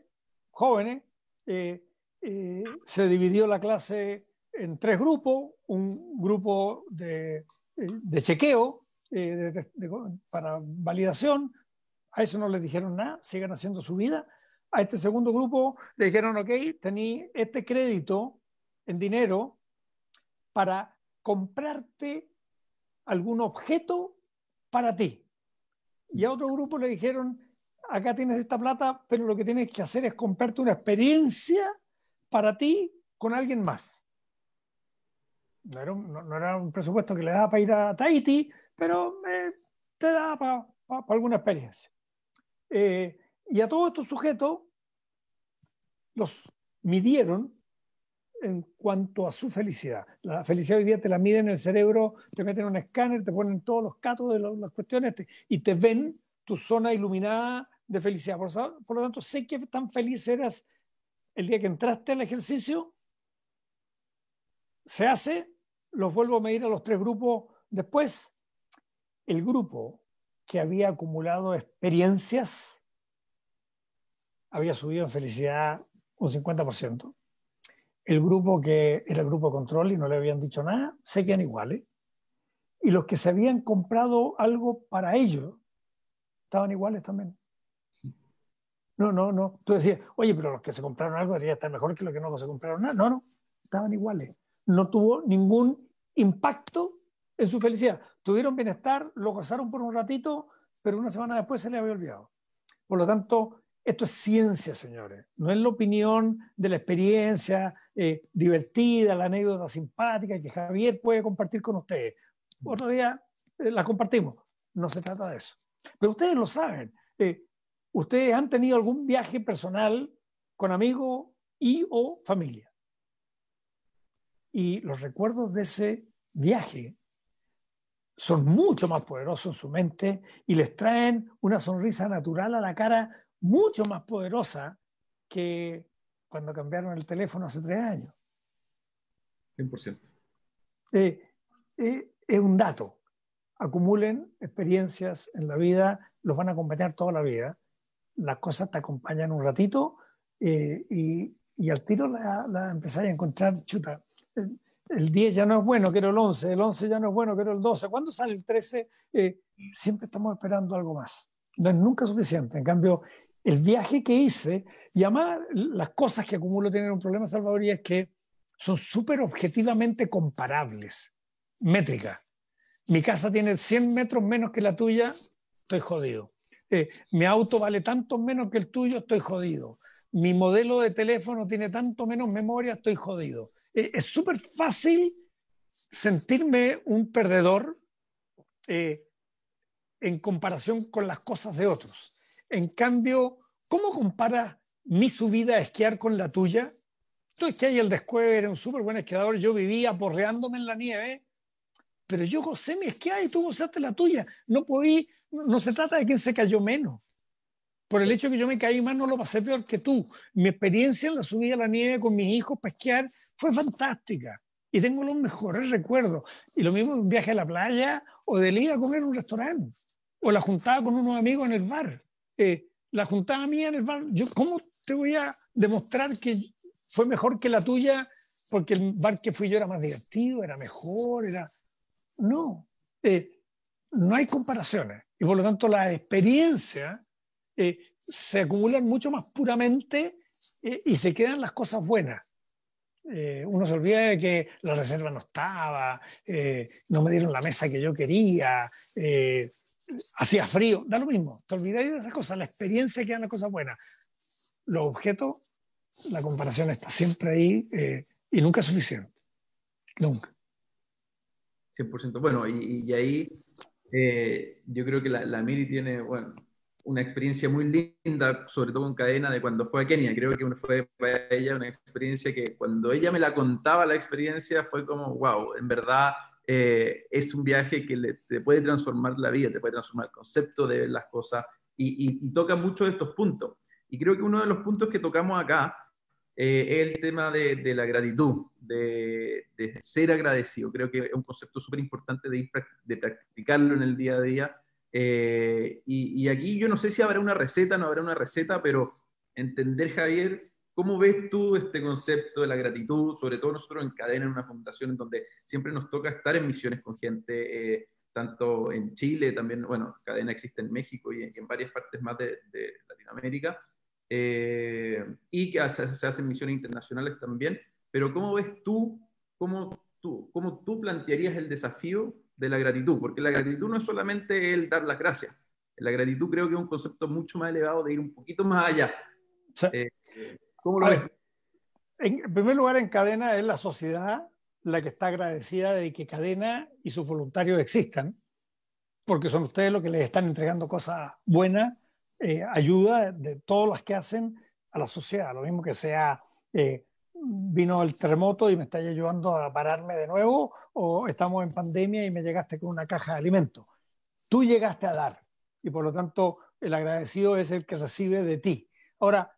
jóvenes, eh, eh, se dividió la clase en tres grupos, un grupo de, eh, chequeo para validación, a eso no les dijeron nada, sigan haciendo su vida, a este segundo grupo le dijeron, ok, tení este crédito en dinero para comprarte algún objeto para ti. Y a otro grupo le dijeron, acá tienes esta plata, pero lo que tienes que hacer es comprarte una experiencia para ti con alguien más. No era un, presupuesto que le daba para ir a Tahiti, pero eh, te daba para, alguna experiencia. Eh, y a todos estos sujetos los midieron en cuanto a su felicidad. La felicidad hoy día te la miden en el cerebro, te meten en un escáner, te ponen todos los catos de las cuestiones y te ven tu zona iluminada de felicidad. Por, lo tanto, sé que tan feliz eras el día que entraste al ejercicio. Se hace, los vuelvo a medir a los tres grupos después. El grupo que había acumulado experiencias había subido en felicidad un 50%. El grupo que era el grupo control y no le habían dicho nada, se quedan iguales. Y los que se habían comprado algo para ellos, estaban iguales también. No, no, no. Tú decías, oye, pero los que se compraron algo deberían estar mejor que los que no se compraron nada. No, no, estaban iguales. No tuvo ningún impacto en su felicidad. Tuvieron bienestar, lo gozaron por un ratito, pero una semana después se le había olvidado. Por lo tanto, esto es ciencia, señores. No es la opinión de la experiencia eh, divertida, la anécdota simpática que Javier puede compartir con ustedes. Otro día eh, la compartimos. No se trata de eso. Pero ustedes lo saben. Eh, ¿Ustedes han tenido algún viaje personal con amigo y o familia? Y los recuerdos de ese viaje son mucho más poderosos en su mente y les traen una sonrisa natural a la cara mucho más poderosa que cuando cambiaron el teléfono hace tres años. 100%. Eh, eh, es un dato. Acumulen experiencias en la vida, los van a acompañar toda la vida las cosas te acompañan un ratito eh, y, al tiro la, la empezáis a encontrar, chuta, el, 10 ya no es bueno, quiero el 11, el 11 ya no es bueno, quiero el 12, cuando sale el 13? Eh, siempre estamos esperando algo más, no es nunca suficiente, en cambio el viaje que hice, y además las cosas que acumulo tienen un problema, Salvador, es que son súper objetivamente comparables, métrica. Mi casa tiene 100 metros menos que la tuya, estoy jodido. Este, mi auto vale tanto menos que el tuyo, estoy jodido. Mi modelo de teléfono tiene tanto menos memoria, estoy jodido. E, es súper fácil sentirme un perdedor eh, en comparación con las cosas de otros. En cambio, ¿cómo compara mi subida a esquiar con la tuya? Tú esquias y el descueve era un súper buen esquiador, yo vivía porreándome en la nieve, pero yo gocé mi esquiar y tú gozaste la tuya. No podía no se trata de quién se cayó menos. Por el hecho de que yo me caí más, no lo pasé peor que tú. Mi experiencia en la subida a la nieve con mis hijos pesquear fue fantástica. Y tengo los mejores recuerdos. Y lo mismo en un viaje a la playa o de ir a comer en un restaurante. O la juntaba con unos amigos en el bar. Eh, la juntada mía en el bar. Yo, ¿Cómo te voy a demostrar que fue mejor que la tuya? Porque el bar que fui yo era más divertido, era mejor, era... No. Eh, no hay comparaciones y por lo tanto las experiencias eh, se acumulan mucho más puramente eh, y se quedan las cosas buenas. Eh, uno se olvida de que la reserva no estaba, no me dieron la mesa que yo quería, hacía frío, da lo mismo, te olvidáis de esas cosas, la experiencia quedan las cosas buenas. Los objetos, la comparación está siempre ahí y nunca es suficiente, nunca. 100%. Bueno, y, y ahí eh, yo creo que la, Miri tiene, bueno, una experiencia muy linda, sobre todo en cadena, de cuando fue a Kenia. Creo que fue para ella una experiencia que cuando ella me la contaba, la experiencia fue como, wow, en verdad eh, es un viaje que te puede transformar la vida, te puede transformar el concepto de las cosas y, toca muchos de estos puntos. Y creo que uno de los puntos que tocamos acá eh, el tema de, la gratitud, de, ser agradecido. Creo que es un concepto súper importante de, practicarlo en el día a día. Eh, y, aquí yo no sé si habrá una receta, no habrá una receta, pero entender, Javier, ¿cómo ves tú este concepto de la gratitud? Sobre todo nosotros en cadena, en una fundación en donde siempre nos toca estar en misiones con gente, eh, tanto en Chile, también, bueno, cadena existe en México y en varias partes más de Latinoamérica. Eh, y que se, hacen misiones internacionales también, pero ¿cómo ves tú, cómo tú, cómo tú plantearías el desafío de la gratitud? Porque la gratitud no es solamente el dar las gracias, la gratitud creo que es un concepto mucho más elevado de ir un poquito más allá. Eh, ¿Cómo lo ves? En primer lugar, en cadena es la sociedad la que está agradecida de que cadena y sus voluntarios existan, porque son ustedes los que les están entregando cosas buenas eh, ayuda de todas las que hacen a la sociedad. Lo mismo que sea, eh, vino el terremoto y me estáis ayudando a pararme de nuevo, o estamos en pandemia y me llegaste con una caja de alimento Tú llegaste a dar y por lo tanto el agradecido es el que recibe de ti. Ahora,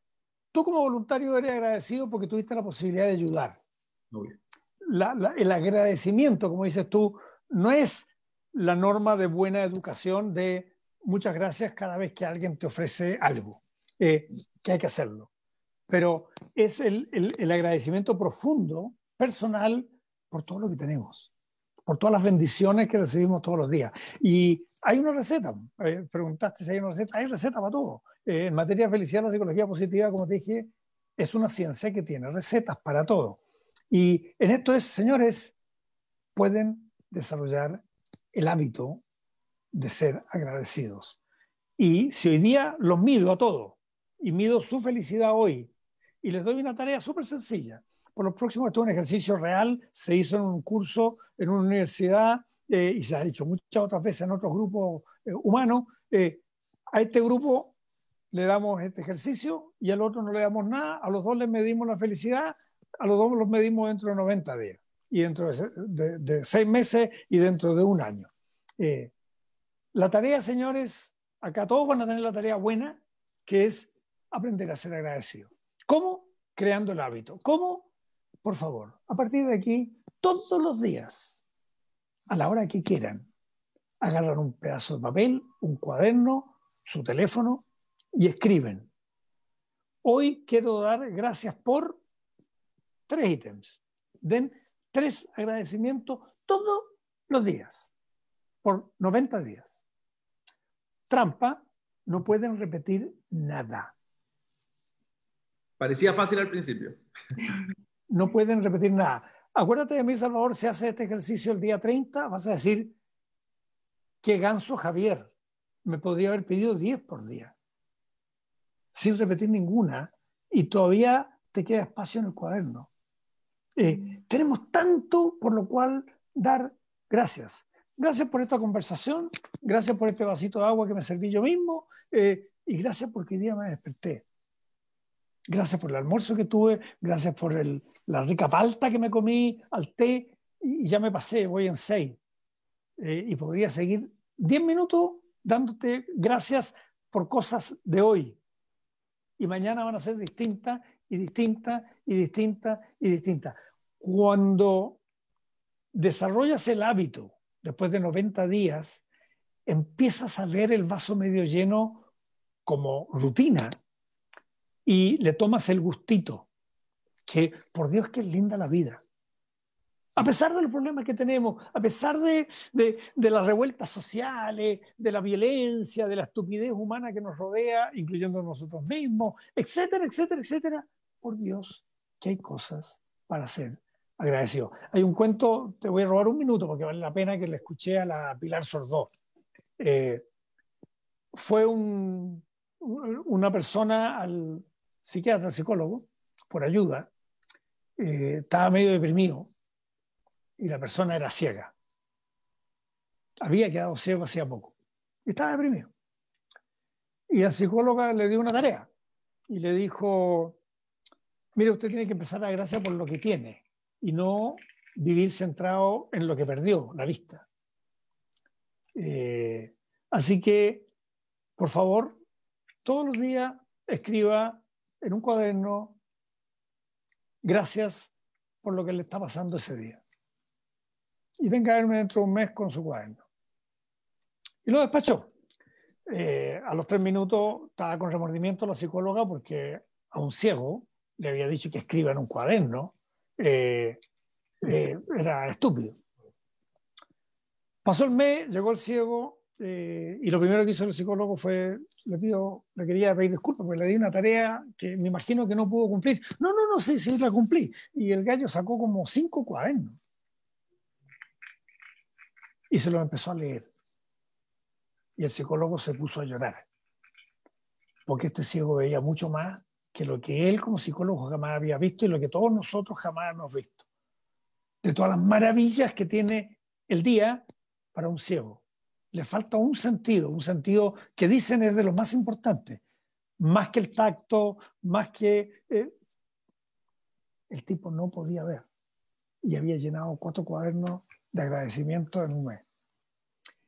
tú como voluntario eres agradecido porque tuviste la posibilidad de ayudar. el agradecimiento, como dices tú, no es la norma de buena educación de muchas gracias cada vez que alguien te ofrece algo, eh, que hay que hacerlo. Pero es el, agradecimiento profundo, personal, por todo lo que tenemos por todas las bendiciones que recibimos todos los días. Y hay una receta, eh, preguntaste si hay una receta, hay receta para todo. Eh, en materia de felicidad, la psicología positiva, como te dije, es una ciencia que tiene recetas para todo. Y en esto es, señores, pueden desarrollar el hábito de ser agradecidos. Y si hoy día los mido a todos y mido su felicidad hoy y les doy una tarea súper sencilla, por los próximos esto es un ejercicio real, se hizo en un curso en una universidad eh, y se ha hecho muchas otras veces en otros grupos eh, humanos, eh, a este grupo le damos este ejercicio y al otro no le damos nada, a los dos les medimos la felicidad, a los dos los medimos dentro de 90 días y dentro de, de, seis meses y dentro de un año. La tarea, señores, acá todos van a tener la tarea buena, que es aprender a ser agradecido. ¿Cómo? Creando el hábito. ¿Cómo? Por favor, a partir de aquí, todos los días, a la hora que quieran, agarran un pedazo de papel, un cuaderno, su teléfono y escriben. Hoy quiero dar gracias por tres ítems. Den tres agradecimientos todos los días por 90 días. Trampa, no pueden repetir nada. Parecía fácil al principio. No pueden repetir nada. Acuérdate de mí, Salvador, si hace este ejercicio el día 30, vas a decir, que ganso Javier, me podría haber pedido 10 por día, sin repetir ninguna, y todavía te queda espacio en el cuaderno. Eh, tenemos tanto por lo cual dar gracias gracias por esta conversación, gracias por este vasito de agua que me serví yo mismo eh, y gracias porque hoy día me desperté. Gracias por el almuerzo que tuve, gracias por la rica palta que me comí al té y, ya me pasé, voy en seis. Eh, y podría seguir diez minutos dándote gracias por cosas de hoy. Y mañana van a ser distintas y distintas y distintas y distintas. Cuando desarrollas el hábito después de 90 días, empiezas a ver el vaso medio lleno como rutina y le tomas el gustito, que por Dios que es linda la vida. A pesar de los problemas que tenemos, a pesar de, de, de las revueltas sociales, de la violencia, de la estupidez humana que nos rodea, incluyendo a nosotros mismos, etcétera, etcétera, etcétera, por Dios que hay cosas para hacer agradecido. Hay un cuento, te voy a robar un minuto porque vale la pena que le escuché a la Pilar Sordó. Eh, fue un, una persona al psiquiatra, al psicólogo, por ayuda. Eh, estaba medio deprimido y la persona era ciega. Había quedado ciego hacía poco. estaba deprimido. Y la psicóloga le dio una tarea y le dijo, mire, usted tiene que empezar a gracia por lo que tiene y no vivir centrado en lo que perdió, la vista. Eh, así que, por favor, todos los días escriba en un cuaderno gracias por lo que le está pasando ese día. Y venga a verme dentro de un mes con su cuaderno. Y lo despachó. Eh, a los tres minutos estaba con remordimiento la psicóloga porque a un ciego le había dicho que escriba en un cuaderno eh, eh, era estúpido. Pasó el mes, llegó el ciego eh, y lo primero que hizo el psicólogo fue, le pido, le quería pedir disculpas porque le di una tarea que me imagino que no pudo cumplir. No, no, no, sí, sí, la cumplí. Y el gallo sacó como cinco cuadernos y se los empezó a leer. Y el psicólogo se puso a llorar porque este ciego veía mucho más que lo que él como psicólogo jamás había visto y lo que todos nosotros jamás hemos visto. De todas las maravillas que tiene el día para un ciego. Le falta un sentido, un sentido que dicen es de lo más importante más que el tacto, más que... Eh, el tipo no podía ver y había llenado cuatro cuadernos de agradecimiento en un mes.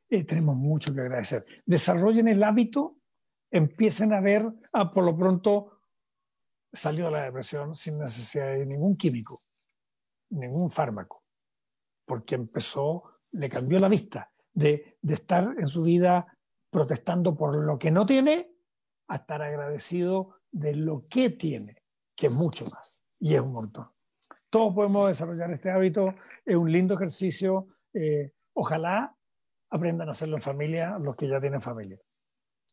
Eh, tenemos mucho que agradecer. Desarrollen el hábito, empiecen a ver, a ah, por lo pronto, salió de la depresión sin necesidad de ningún químico, ningún fármaco, porque empezó, le cambió la vista de, de estar en su vida protestando por lo que no tiene a estar agradecido de lo que tiene, que es mucho más, y es un montón. Todos podemos desarrollar este hábito, es un lindo ejercicio, eh, ojalá aprendan a hacerlo en familia los que ya tienen familia.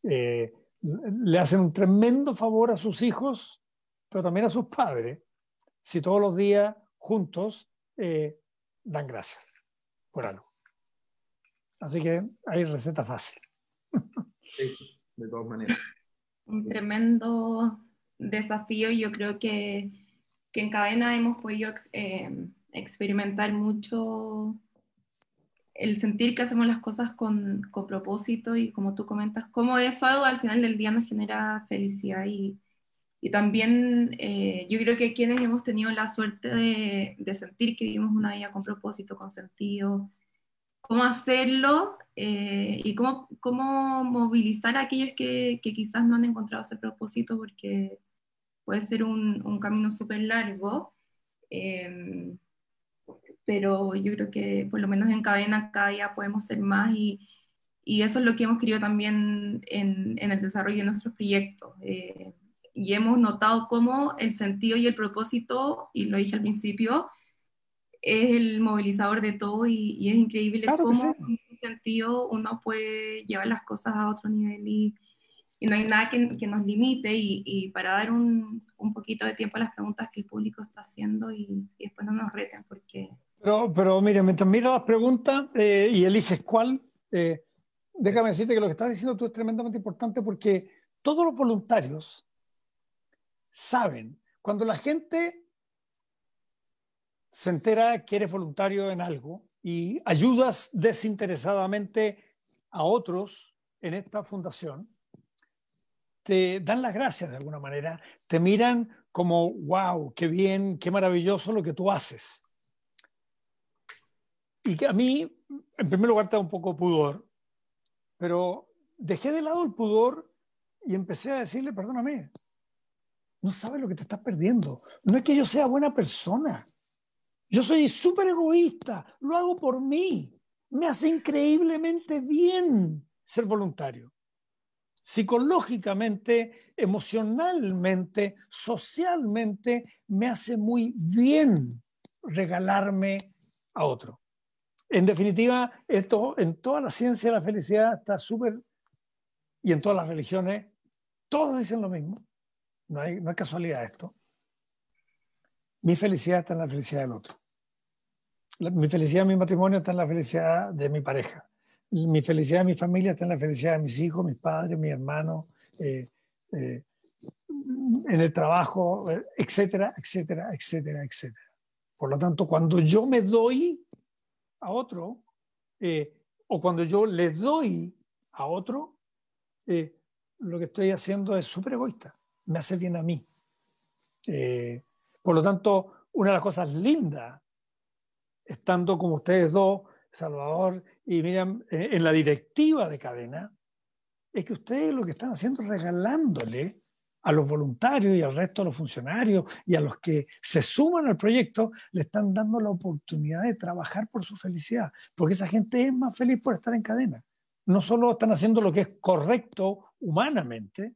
Eh, le hacen un tremendo favor a sus hijos pero también a sus padres, si todos los días juntos eh, dan gracias por algo. Así que hay receta fácil. de todas maneras. Un tremendo desafío. Yo creo que, que en cadena hemos podido eh, experimentar mucho el sentir que hacemos las cosas con, con propósito y como tú comentas, cómo eso al final del día nos genera felicidad y, y también eh, yo creo que quienes hemos tenido la suerte de, sentir que vivimos una vida con propósito, con sentido, cómo hacerlo eh, y cómo, cómo, movilizar a aquellos que, quizás no han encontrado ese propósito porque puede ser un, camino súper largo. Em, pero yo creo que por lo menos en cadena cada día podemos ser más y, y eso es lo que hemos querido también en, el desarrollo de nuestros proyectos. Eh, y hemos notado cómo el sentido y el propósito, y lo dije al principio, es el movilizador de todo y, es increíble cómo en sentido uno puede llevar las cosas a otro nivel y, no hay nada que, nos limite y, para dar un, un, poquito de tiempo a las preguntas que el público está haciendo y, después no nos reten porque... Pero, pero mira, mientras miro las preguntas eh, y eliges cuál, eh, déjame decirte que lo que estás diciendo tú es tremendamente importante porque todos los voluntarios saben. Cuando la gente se entera que eres voluntario en algo y ayudas desinteresadamente a otros en esta fundación, te dan las gracias de alguna manera, te miran como, wow, qué bien, qué maravilloso lo que tú haces. Y que a mí, en primer lugar, te da un poco pudor, pero dejé de lado el pudor y empecé a decirle, perdóname, no sabes lo que te estás perdiendo. No es que yo sea buena persona. Yo soy súper egoísta, lo hago por mí. Me hace increíblemente bien ser voluntario. Psicológicamente, emocionalmente, socialmente, me hace muy bien regalarme a otro. En definitiva, esto en toda la ciencia de la felicidad está súper, y en todas las religiones, todos dicen lo mismo. No, hay, no es casualidad esto. Mi felicidad está en la felicidad del otro. mi felicidad de mi matrimonio está en la felicidad de mi pareja. Mi felicidad de mi familia está en la felicidad de mis hijos, mis padres, mis hermanos, eh, eh, en el trabajo, eh, etcétera, etcétera, etcétera, etcétera. Por lo tanto, cuando yo me doy a otro, o cuando yo le doy a otro, lo que estoy haciendo es súper egoísta me hace bien a mí. Eh, por lo tanto, una de las cosas lindas, estando como ustedes dos, Salvador y Miriam, eh, en la directiva de cadena, es que ustedes lo que están haciendo es regalándole a los voluntarios y al resto de los funcionarios y a los que se suman al proyecto, le están dando la oportunidad de trabajar por su felicidad, porque esa gente es más feliz por estar en cadena. No solo están haciendo lo que es correcto humanamente,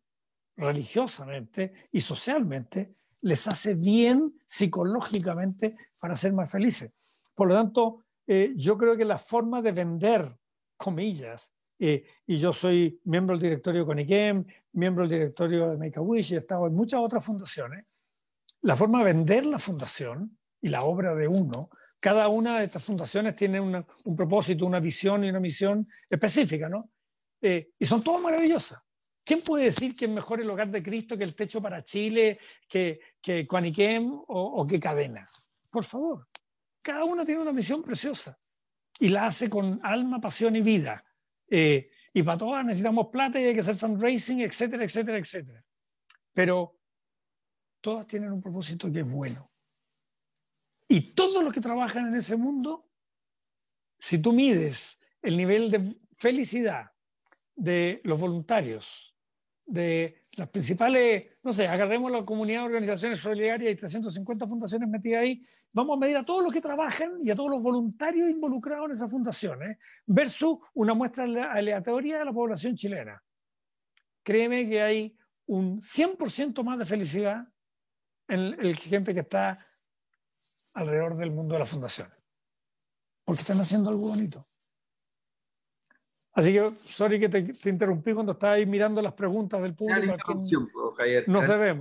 religiosamente y socialmente, les hace bien psicológicamente para ser más felices. Por lo tanto, eh, yo creo que la forma de vender, comillas, eh, y yo soy miembro del directorio de miembro del directorio de Make a Wish, he estado en muchas otras fundaciones, la forma de vender la fundación y la obra de uno, cada una de estas fundaciones tiene un propósito, una visión y una misión específica, ¿no? Eh, y son todas maravillosas. ¿Quién puede decir que es mejor el hogar de Cristo que el techo para Chile, que, que Cuaniquem o, que Cadena? Por favor, cada uno tiene una misión preciosa y la hace con alma, pasión y vida. Eh, y para todas necesitamos plata y hay que hacer fundraising, etcétera, etcétera, etcétera. Pero todas tienen un propósito que es bueno. Y todos los que trabajan en ese mundo, si tú mides el nivel de felicidad de los voluntarios de las principales, no sé, agarremos la comunidad de organizaciones solidarias y 350 fundaciones metidas ahí, vamos a medir a todos los que trabajan y a todos los voluntarios involucrados en esas fundaciones, versus una muestra aleatoria de la población chilena. Créeme que hay un 100% más de felicidad en el gente que está alrededor del mundo de las fundaciones, porque están haciendo algo bonito. Así que, sorry que te, interrumpí cuando estabas ahí mirando las preguntas del público. Pues, no Javier.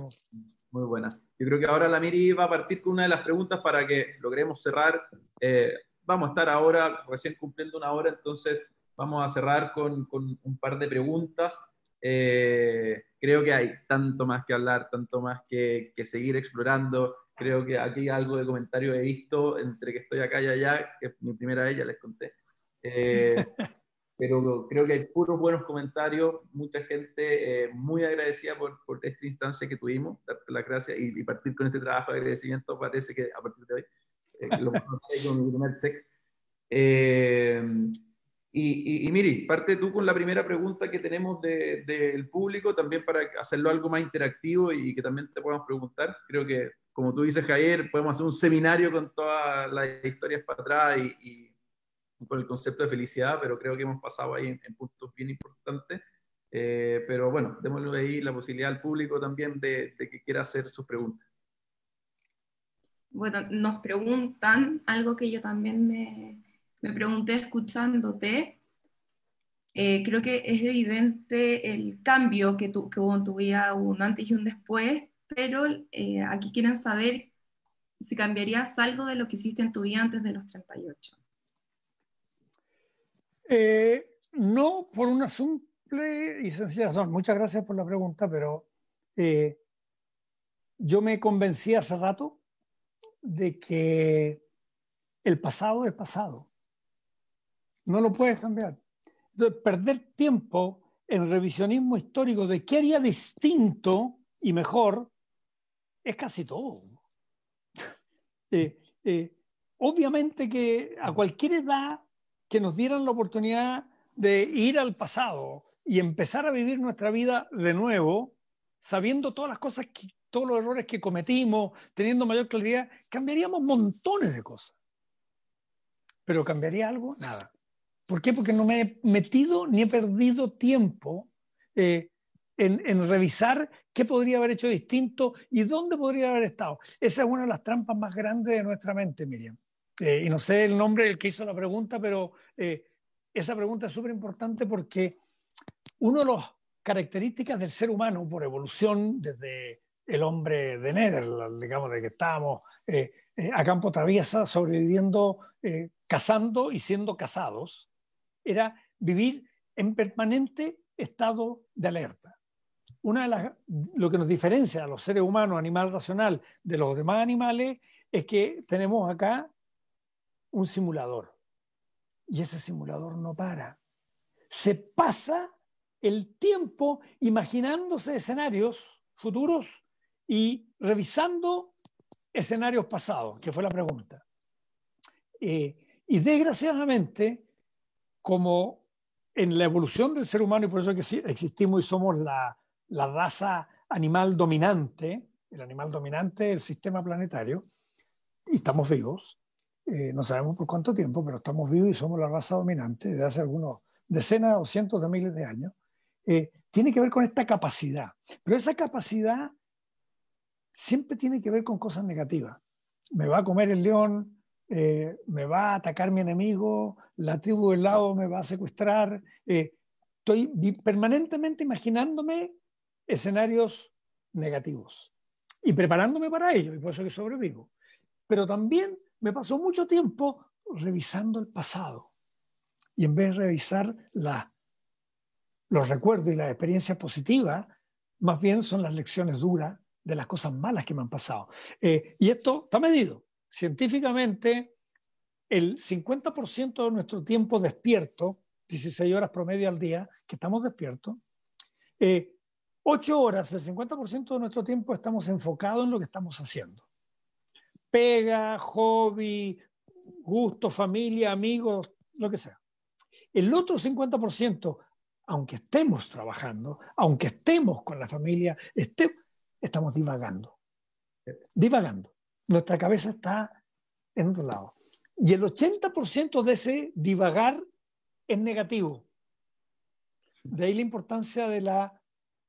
Muy buena. Yo creo que ahora la Miri va a partir con una de las preguntas para que logremos cerrar. Eh, vamos a estar ahora recién cumpliendo una hora, entonces vamos a cerrar con, con un par de preguntas. Eh, creo que hay tanto más que hablar, tanto más que, que seguir explorando. Creo que aquí algo de comentario he visto entre que estoy acá y allá, que es mi primera vez, ya les conté. Eh, pero creo que hay puros buenos comentarios, mucha gente eh, muy agradecida por, por, esta instancia que tuvimos, darte las gracias y, partir con este trabajo de agradecimiento parece que a partir de hoy, eh, lo con mi primer check. Eh, y, y, Miri, parte tú con la primera pregunta que tenemos del público, también para hacerlo algo más interactivo y que también te podamos preguntar. Creo que, como tú dices, Javier, podemos hacer un seminario con todas las historias para atrás y con el concepto de felicidad, pero creo que hemos pasado ahí en, puntos bien importantes. Eh, pero bueno, démosle ahí la posibilidad al público también de, que quiera hacer sus preguntas. Bueno, nos preguntan algo que yo también me, me pregunté escuchándote. Eh, creo que es evidente el cambio que, que hubo en tu vida, un antes y un después, pero eh, aquí quieren saber si cambiarías algo de lo que hiciste en tu vida antes de los 38. Eh, no, por una simple y sencilla razón. Muchas gracias por la pregunta, pero eh, yo me convencí hace rato de que el pasado es pasado. No lo puedes cambiar. Entonces, perder tiempo en revisionismo histórico de qué haría distinto y mejor es casi todo. Eh, obviamente que a cualquier edad que nos dieran la oportunidad de ir al pasado y empezar a vivir nuestra vida de nuevo, sabiendo todas las cosas, todos los errores que cometimos, teniendo mayor claridad, cambiaríamos montones de cosas. Pero ¿cambiaría algo? Nada. ¿Por qué? Porque no me he metido ni he perdido tiempo eh, en, revisar qué podría haber hecho distinto y dónde podría haber estado. Esa es una de las trampas más grandes de nuestra mente, Miriam. Eh, y no sé el nombre del que hizo la pregunta, pero eh, esa pregunta es súper importante porque una de las características del ser humano por evolución desde el hombre de Netherland, digamos, de que estábamos eh, a campo traviesa sobreviviendo, cazando y siendo cazados, era vivir en permanente estado de alerta. Una de las, lo que nos diferencia a los seres humanos, animal racional, de los demás animales, es que tenemos acá un simulador. Y ese simulador no para. Se pasa el tiempo imaginándose escenarios futuros y revisando escenarios pasados, que fue la pregunta. Eh, y desgraciadamente, como en la evolución del ser humano, y por eso es que existimos y somos la, la raza animal dominante, el animal dominante del sistema planetario, y estamos vivos, eh, no sabemos por cuánto tiempo, pero estamos vivos y somos la raza dominante desde hace algunos decenas o cientos de miles de años, eh, tiene que ver con esta capacidad. Pero esa capacidad siempre tiene que ver con cosas negativas. Me va a comer el león, eh, me va a atacar mi enemigo, la tribu del lado me va a secuestrar. estoy permanentemente imaginándome escenarios negativos y preparándome para ello, y por eso que sobrevivo. Pero también me pasó mucho tiempo revisando el pasado y en vez de revisar los recuerdos y la experiencia positiva, más bien son las lecciones duras de las cosas malas que me han pasado. Eh, y esto está medido. Científicamente, el 50% de nuestro tiempo despierto, 16 horas promedio al día, que estamos despiertos, eh, 8 horas, el 50% de nuestro tiempo estamos enfocados en lo que estamos haciendo pega, hobby, gusto, familia, amigos, lo que sea. El otro 50%, aunque estemos trabajando, aunque estemos con la familia, este, estamos divagando. Divagando. Nuestra cabeza está en otro lado. Y el 80% de ese divagar es negativo. De ahí la importancia de la,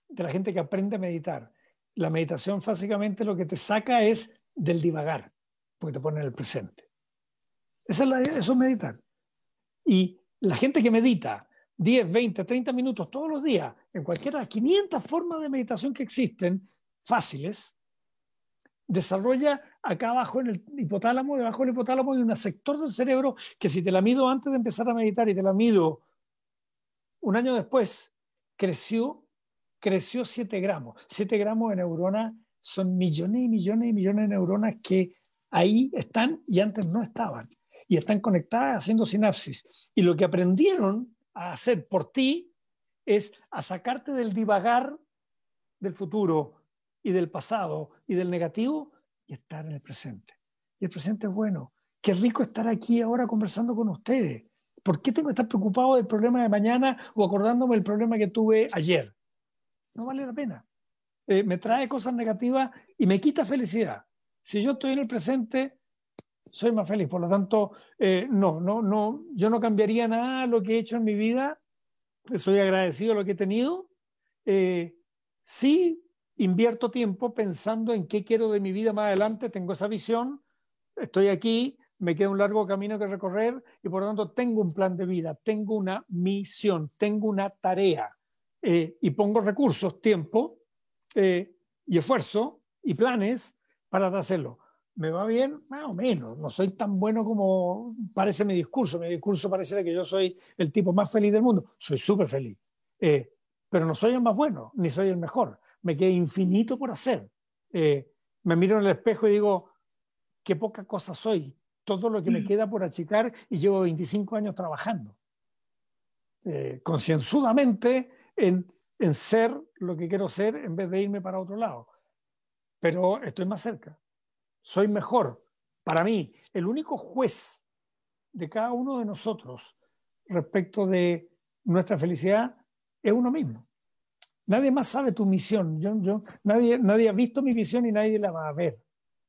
de la gente que aprende a meditar. La meditación básicamente lo que te saca es del divagar que te pone en el presente. Esa es la, eso es meditar. Y la gente que medita 10, 20, 30 minutos todos los días, en cualquiera de las 500 formas de meditación que existen, fáciles, desarrolla acá abajo en el hipotálamo, debajo del hipotálamo hay un sector del cerebro que si te la mido antes de empezar a meditar y te la mido un año después, creció, creció 7 gramos. 7 gramos de neuronas son millones y millones y millones de neuronas que ahí están y antes no estaban. Y están conectadas haciendo sinapsis. Y lo que aprendieron a hacer por ti es a sacarte del divagar del futuro y del pasado y del negativo y estar en el presente. Y el presente es bueno. Qué rico estar aquí ahora conversando con ustedes. ¿Por qué tengo que estar preocupado del problema de mañana o acordándome del problema que tuve ayer? No vale la pena. Eh, me trae cosas negativas y me quita felicidad. Si yo estoy en el presente, soy más feliz. Por lo tanto, eh, no, no, no, yo no cambiaría nada lo que he hecho en mi vida. Soy agradecido a lo que he tenido. Eh, sí invierto tiempo pensando en qué quiero de mi vida más adelante. Tengo esa visión. Estoy aquí, me queda un largo camino que recorrer y por lo tanto tengo un plan de vida, tengo una misión, tengo una tarea eh, y pongo recursos, tiempo eh, y esfuerzo y planes para hacerlo. ¿Me va bien? Más o menos. No soy tan bueno como parece mi discurso. Mi discurso parece que yo soy el tipo más feliz del mundo. Soy súper feliz. Eh, pero no soy el más bueno, ni soy el mejor. Me queda infinito por hacer. Eh, me miro en el espejo y digo, qué poca cosa soy. Todo lo que me mm. queda por achicar y llevo 25 años trabajando. Eh, concienzudamente en, en ser lo que quiero ser en vez de irme para otro lado pero estoy más cerca, soy mejor. Para mí, el único juez de cada uno de nosotros respecto de nuestra felicidad es uno mismo. Nadie más sabe tu misión, yo, nadie, nadie ha visto mi visión y nadie la va a ver.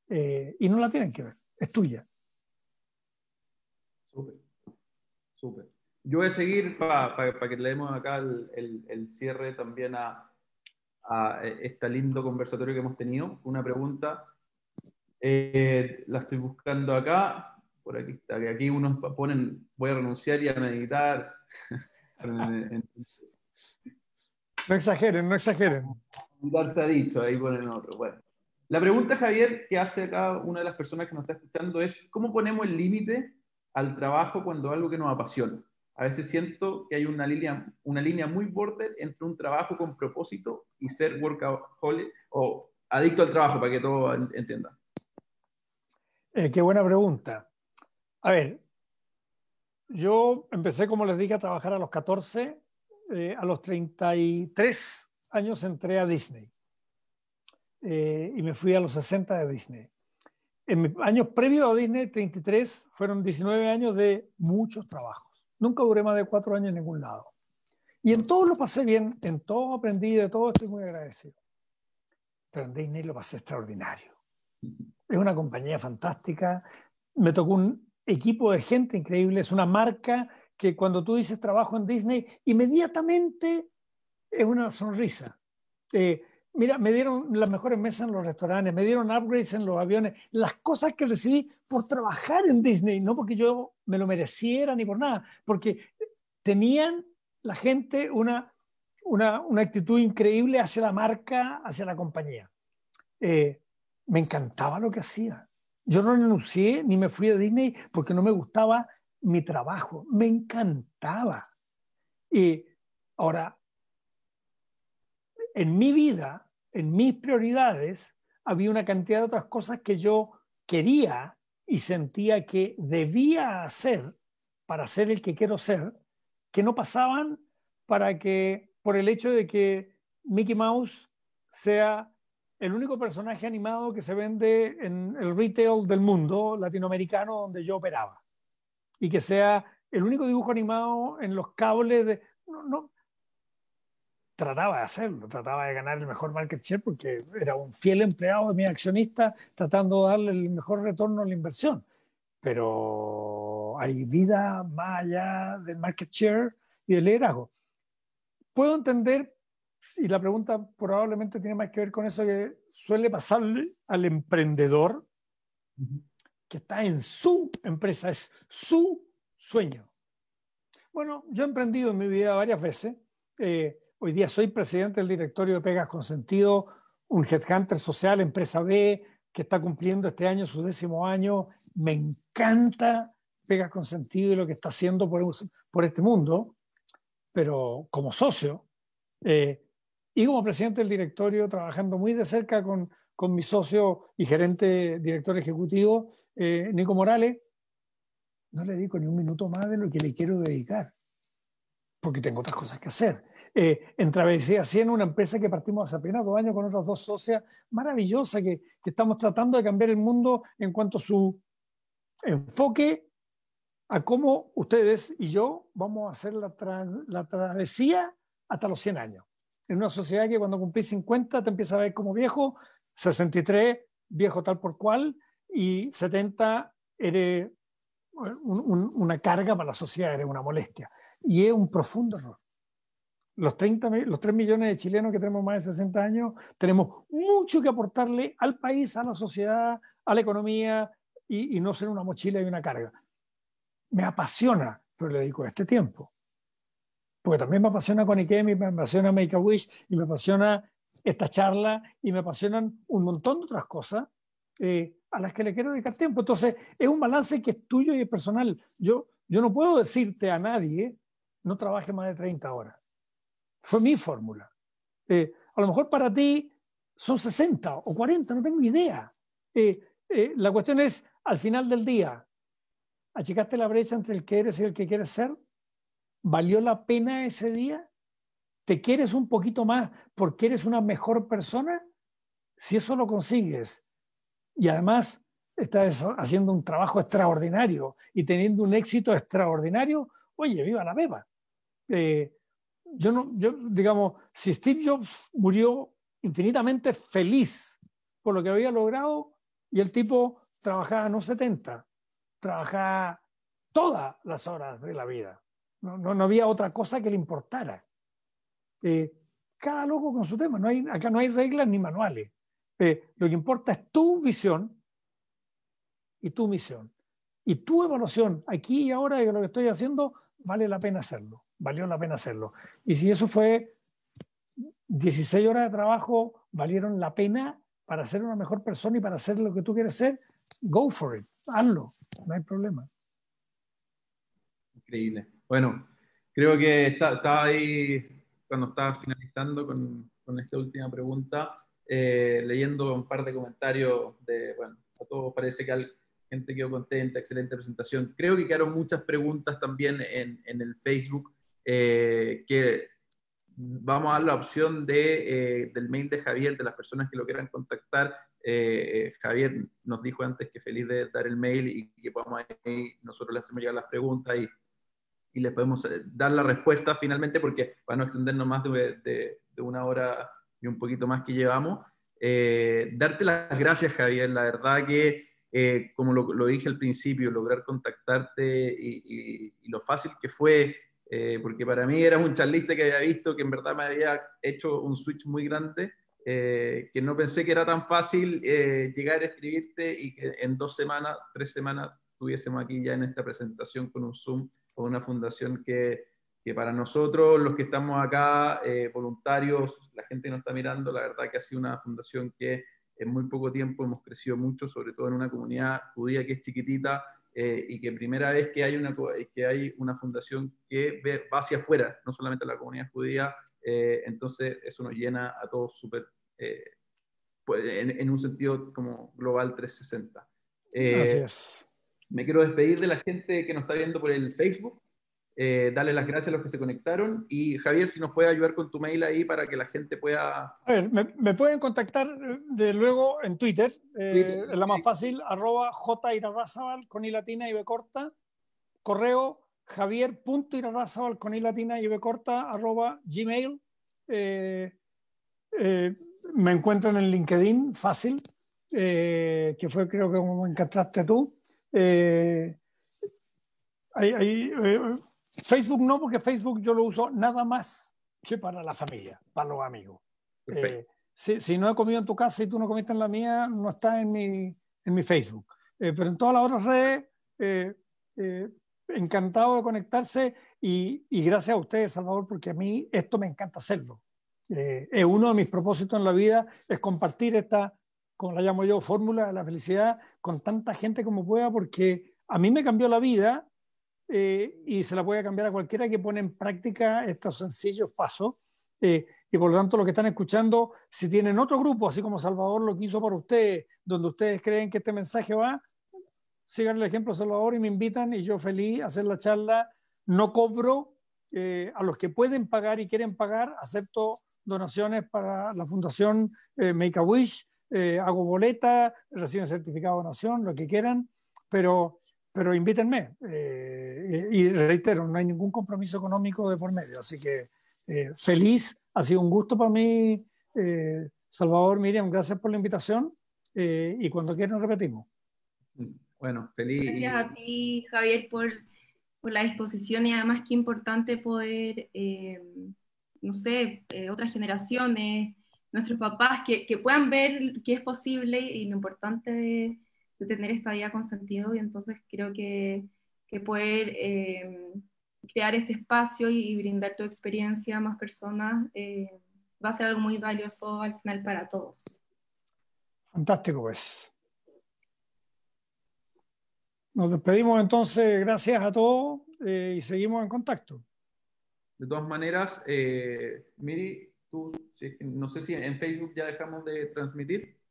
Eh, y no la tienen que ver, es tuya. Súper, súper. Yo voy a seguir para que le demos acá el cierre también a, a eh, este lindo conversatorio que hemos tenido. Una pregunta, eh, la estoy buscando acá, por aquí está, que aquí unos ponen, voy a renunciar y a meditar. no exageren, no exageren. se ha dicho, ahí ponen otro. Bueno. La pregunta, Javier, que hace acá una de las personas que nos está escuchando es, ¿cómo ponemos el límite al trabajo cuando algo que nos apasiona? A veces siento que hay una línea, muy border entre un trabajo con propósito y ser workaholic o adicto al trabajo, para que todo entienda. Eh, qué buena pregunta. A ver, yo empecé, como les dije, a trabajar a los 14. Eh, a los 33 años entré a Disney eh, y me fui a los 60 de Disney. En mis años previos a Disney, 33, fueron 19 años de muchos trabajos. Nunca duré más de cuatro años en ningún lado. Y en todo lo pasé bien, en todo aprendí, de todo estoy muy agradecido. Pero en Disney lo pasé extraordinario. Es una compañía fantástica, me tocó un equipo de gente increíble, es una marca que cuando tú dices trabajo en Disney, inmediatamente es una sonrisa. Eh, Mira, me dieron las mejores mesas en los restaurantes, me dieron upgrades en los aviones, las cosas que recibí por trabajar en Disney, no porque yo me lo mereciera ni por nada, porque tenían la gente una, una, una actitud increíble hacia la marca, hacia la compañía. Eh, me encantaba lo que hacía. Yo no renuncié ni me fui a Disney porque no me gustaba mi trabajo, me encantaba. Y ahora, en mi vida, en mis prioridades había una cantidad de otras cosas que yo quería y sentía que debía hacer para ser el que quiero ser, que no pasaban para que por el hecho de que Mickey Mouse sea el único personaje animado que se vende en el retail del mundo latinoamericano donde yo operaba y que sea el único dibujo animado en los cables de no, trataba de hacerlo, trataba de ganar el mejor market share porque era un fiel empleado de mi accionista tratando de darle el mejor retorno a la inversión. Pero hay vida más allá del market share y del liderazgo. Puedo entender, y la pregunta probablemente tiene más que ver con eso, que suele pasarle al emprendedor que está en su empresa, es su sueño. Bueno, yo he emprendido en mi vida varias veces. Eh, Hoy día soy presidente del directorio de Pegas Consentido, un headhunter social, empresa B, que está cumpliendo este año su décimo año. Me encanta Pegas Consentido y lo que está haciendo por, por este mundo, pero como socio eh, y como presidente del directorio, trabajando muy de cerca con, con mi socio y gerente director ejecutivo, eh, Nico Morales, no le dedico ni un minuto más de lo que le quiero dedicar, porque tengo otras cosas que hacer eh, en Travesía 100, una empresa que partimos hace apenas dos años con otras dos socias, maravillosa, que, estamos tratando de cambiar el mundo en cuanto a su enfoque a cómo ustedes y yo vamos a hacer la, la, travesía hasta los 100 años. En una sociedad que cuando cumplís 50 te empieza a ver como viejo, 63 viejo tal por cual y 70 eres una carga para la sociedad, eres una molestia. Y es un profundo error los, 30, los 3 millones de chilenos que tenemos más de 60 años, tenemos mucho que aportarle al país, a la sociedad, a la economía y, no ser una mochila y una carga. Me apasiona, pero le dedico este tiempo. Porque también me apasiona con Ikemi, me apasiona Make a Wish y me apasiona esta charla y me apasionan un montón de otras cosas eh, a las que le quiero dedicar tiempo. Entonces, es un balance que es tuyo y es personal. Yo, yo no puedo decirte a nadie, no trabaje más de 30 horas. Fue mi fórmula. Eh, a lo mejor para ti son 60 o 40, no tengo idea. Eh, eh, la cuestión es, al final del día, ¿achicaste la brecha entre el que eres y el que quieres ser? ¿Valió la pena ese día? ¿Te quieres un poquito más porque eres una mejor persona? Si eso lo consigues y además estás haciendo un trabajo extraordinario y teniendo un éxito extraordinario, oye, viva la beba. Eh, yo digamos, si Steve Jobs murió infinitamente feliz por lo que había logrado y el tipo trabajaba no 70, trabajaba todas las horas de la vida. No, había otra cosa que le importara. Eh, cada loco con su tema, no hay, acá no hay reglas ni manuales. Eh, lo que importa es tu visión y tu misión. Y tu evaluación aquí y ahora de lo que estoy haciendo, vale la pena hacerlo valió la pena hacerlo. Y si eso fue 16 horas de trabajo, valieron la pena para ser una mejor persona y para hacer lo que tú quieres ser, go for it, hazlo, no hay problema. Increíble. Bueno, creo que estaba ahí cuando estaba finalizando con, con esta última pregunta, eh, leyendo un par de comentarios de, bueno, a todos parece que hay gente quedó contenta, excelente presentación. Creo que quedaron muchas preguntas también en, en el Facebook. Eh, que vamos a dar la opción de, eh, del mail de Javier, de las personas que lo quieran contactar. Eh, Javier nos dijo antes que feliz de dar el mail y que podamos ahí, nosotros le hacemos llegar las preguntas y, y les podemos dar la respuesta finalmente, porque van a extendernos más de, de, una hora y un poquito más que llevamos. darte las gracias, Javier. La verdad que, como lo, dije al principio, lograr contactarte y, lo fácil que fue eh, porque para mí era un charlista que había visto que en verdad me había hecho un switch muy grande, eh, que no pensé que era tan fácil eh, llegar a escribirte y que en dos semanas, tres semanas, estuviésemos aquí ya en esta presentación con un Zoom, con una fundación que, que para nosotros, los que estamos acá, voluntarios, la gente que nos está mirando, la verdad que ha sido una fundación que en muy poco tiempo hemos crecido mucho, sobre todo en una comunidad judía que es chiquitita, eh, y que primera vez que hay, una, eh, que hay una fundación que va hacia afuera, no solamente a la comunidad judía, eh, entonces eso nos llena a todos súper, pues, en, en, un sentido como global 360. Gracias. Me quiero despedir de la gente que nos está viendo por el Facebook. Eh, dale las gracias a los que se conectaron. Y Javier, si nos puede ayudar con tu mail ahí para que la gente pueda... A ver, me, pueden contactar eh, de luego en Twitter, eh, la más fácil, arroba con i latina y b corta, correo javier.irarrazabal con i latina y b corta, arroba gmail. Eh, me encuentro en LinkedIn, fácil, que fue creo que como me encantaste tú. ahí, Facebook no, porque Facebook yo lo uso nada más que para la familia, para los amigos. Eh, si, no he comido en tu casa y tú no comiste en la mía, no está en mi, en mi Facebook. Eh, pero en todas las otras redes, eh, encantado de conectarse y, y, gracias a ustedes, Salvador, porque a mí esto me encanta hacerlo. es uno de mis propósitos en la vida, es compartir esta, como la llamo yo, fórmula de la felicidad con tanta gente como pueda, porque a mí me cambió la vida eh, y se la puede cambiar a cualquiera que pone en práctica estos sencillos pasos. Eh, y por lo tanto, los que están escuchando, si tienen otro grupo, así como Salvador lo quiso hizo para ustedes, donde ustedes creen que este mensaje va, sigan el ejemplo Salvador y me invitan y yo feliz a hacer la charla. No cobro eh, a los que pueden pagar y quieren pagar, acepto donaciones para la Fundación Make a Wish, hago boleta, reciben certificado de donación, lo que quieran, pero pero invítenme. Eh, y reitero, no hay ningún compromiso económico de por medio, así que eh, feliz, ha sido un gusto para mí. Eh, Salvador, Miriam, gracias por la invitación y cuando quieran repetimos. Bueno, feliz. Gracias a ti, Javier, por, por la disposición y además qué importante poder, no sé, otras generaciones, nuestros papás, que, que puedan ver qué es posible y lo importante de de tener esta vida con sentido y entonces creo que, poder eh, crear este espacio y, brindar tu experiencia a más personas eh, va a ser algo muy valioso al final para todos. Fantástico, pues. Nos despedimos entonces, gracias a todos eh, y seguimos en contacto. De todas maneras, Miri, tú, no sé si en Facebook ya dejamos de transmitir.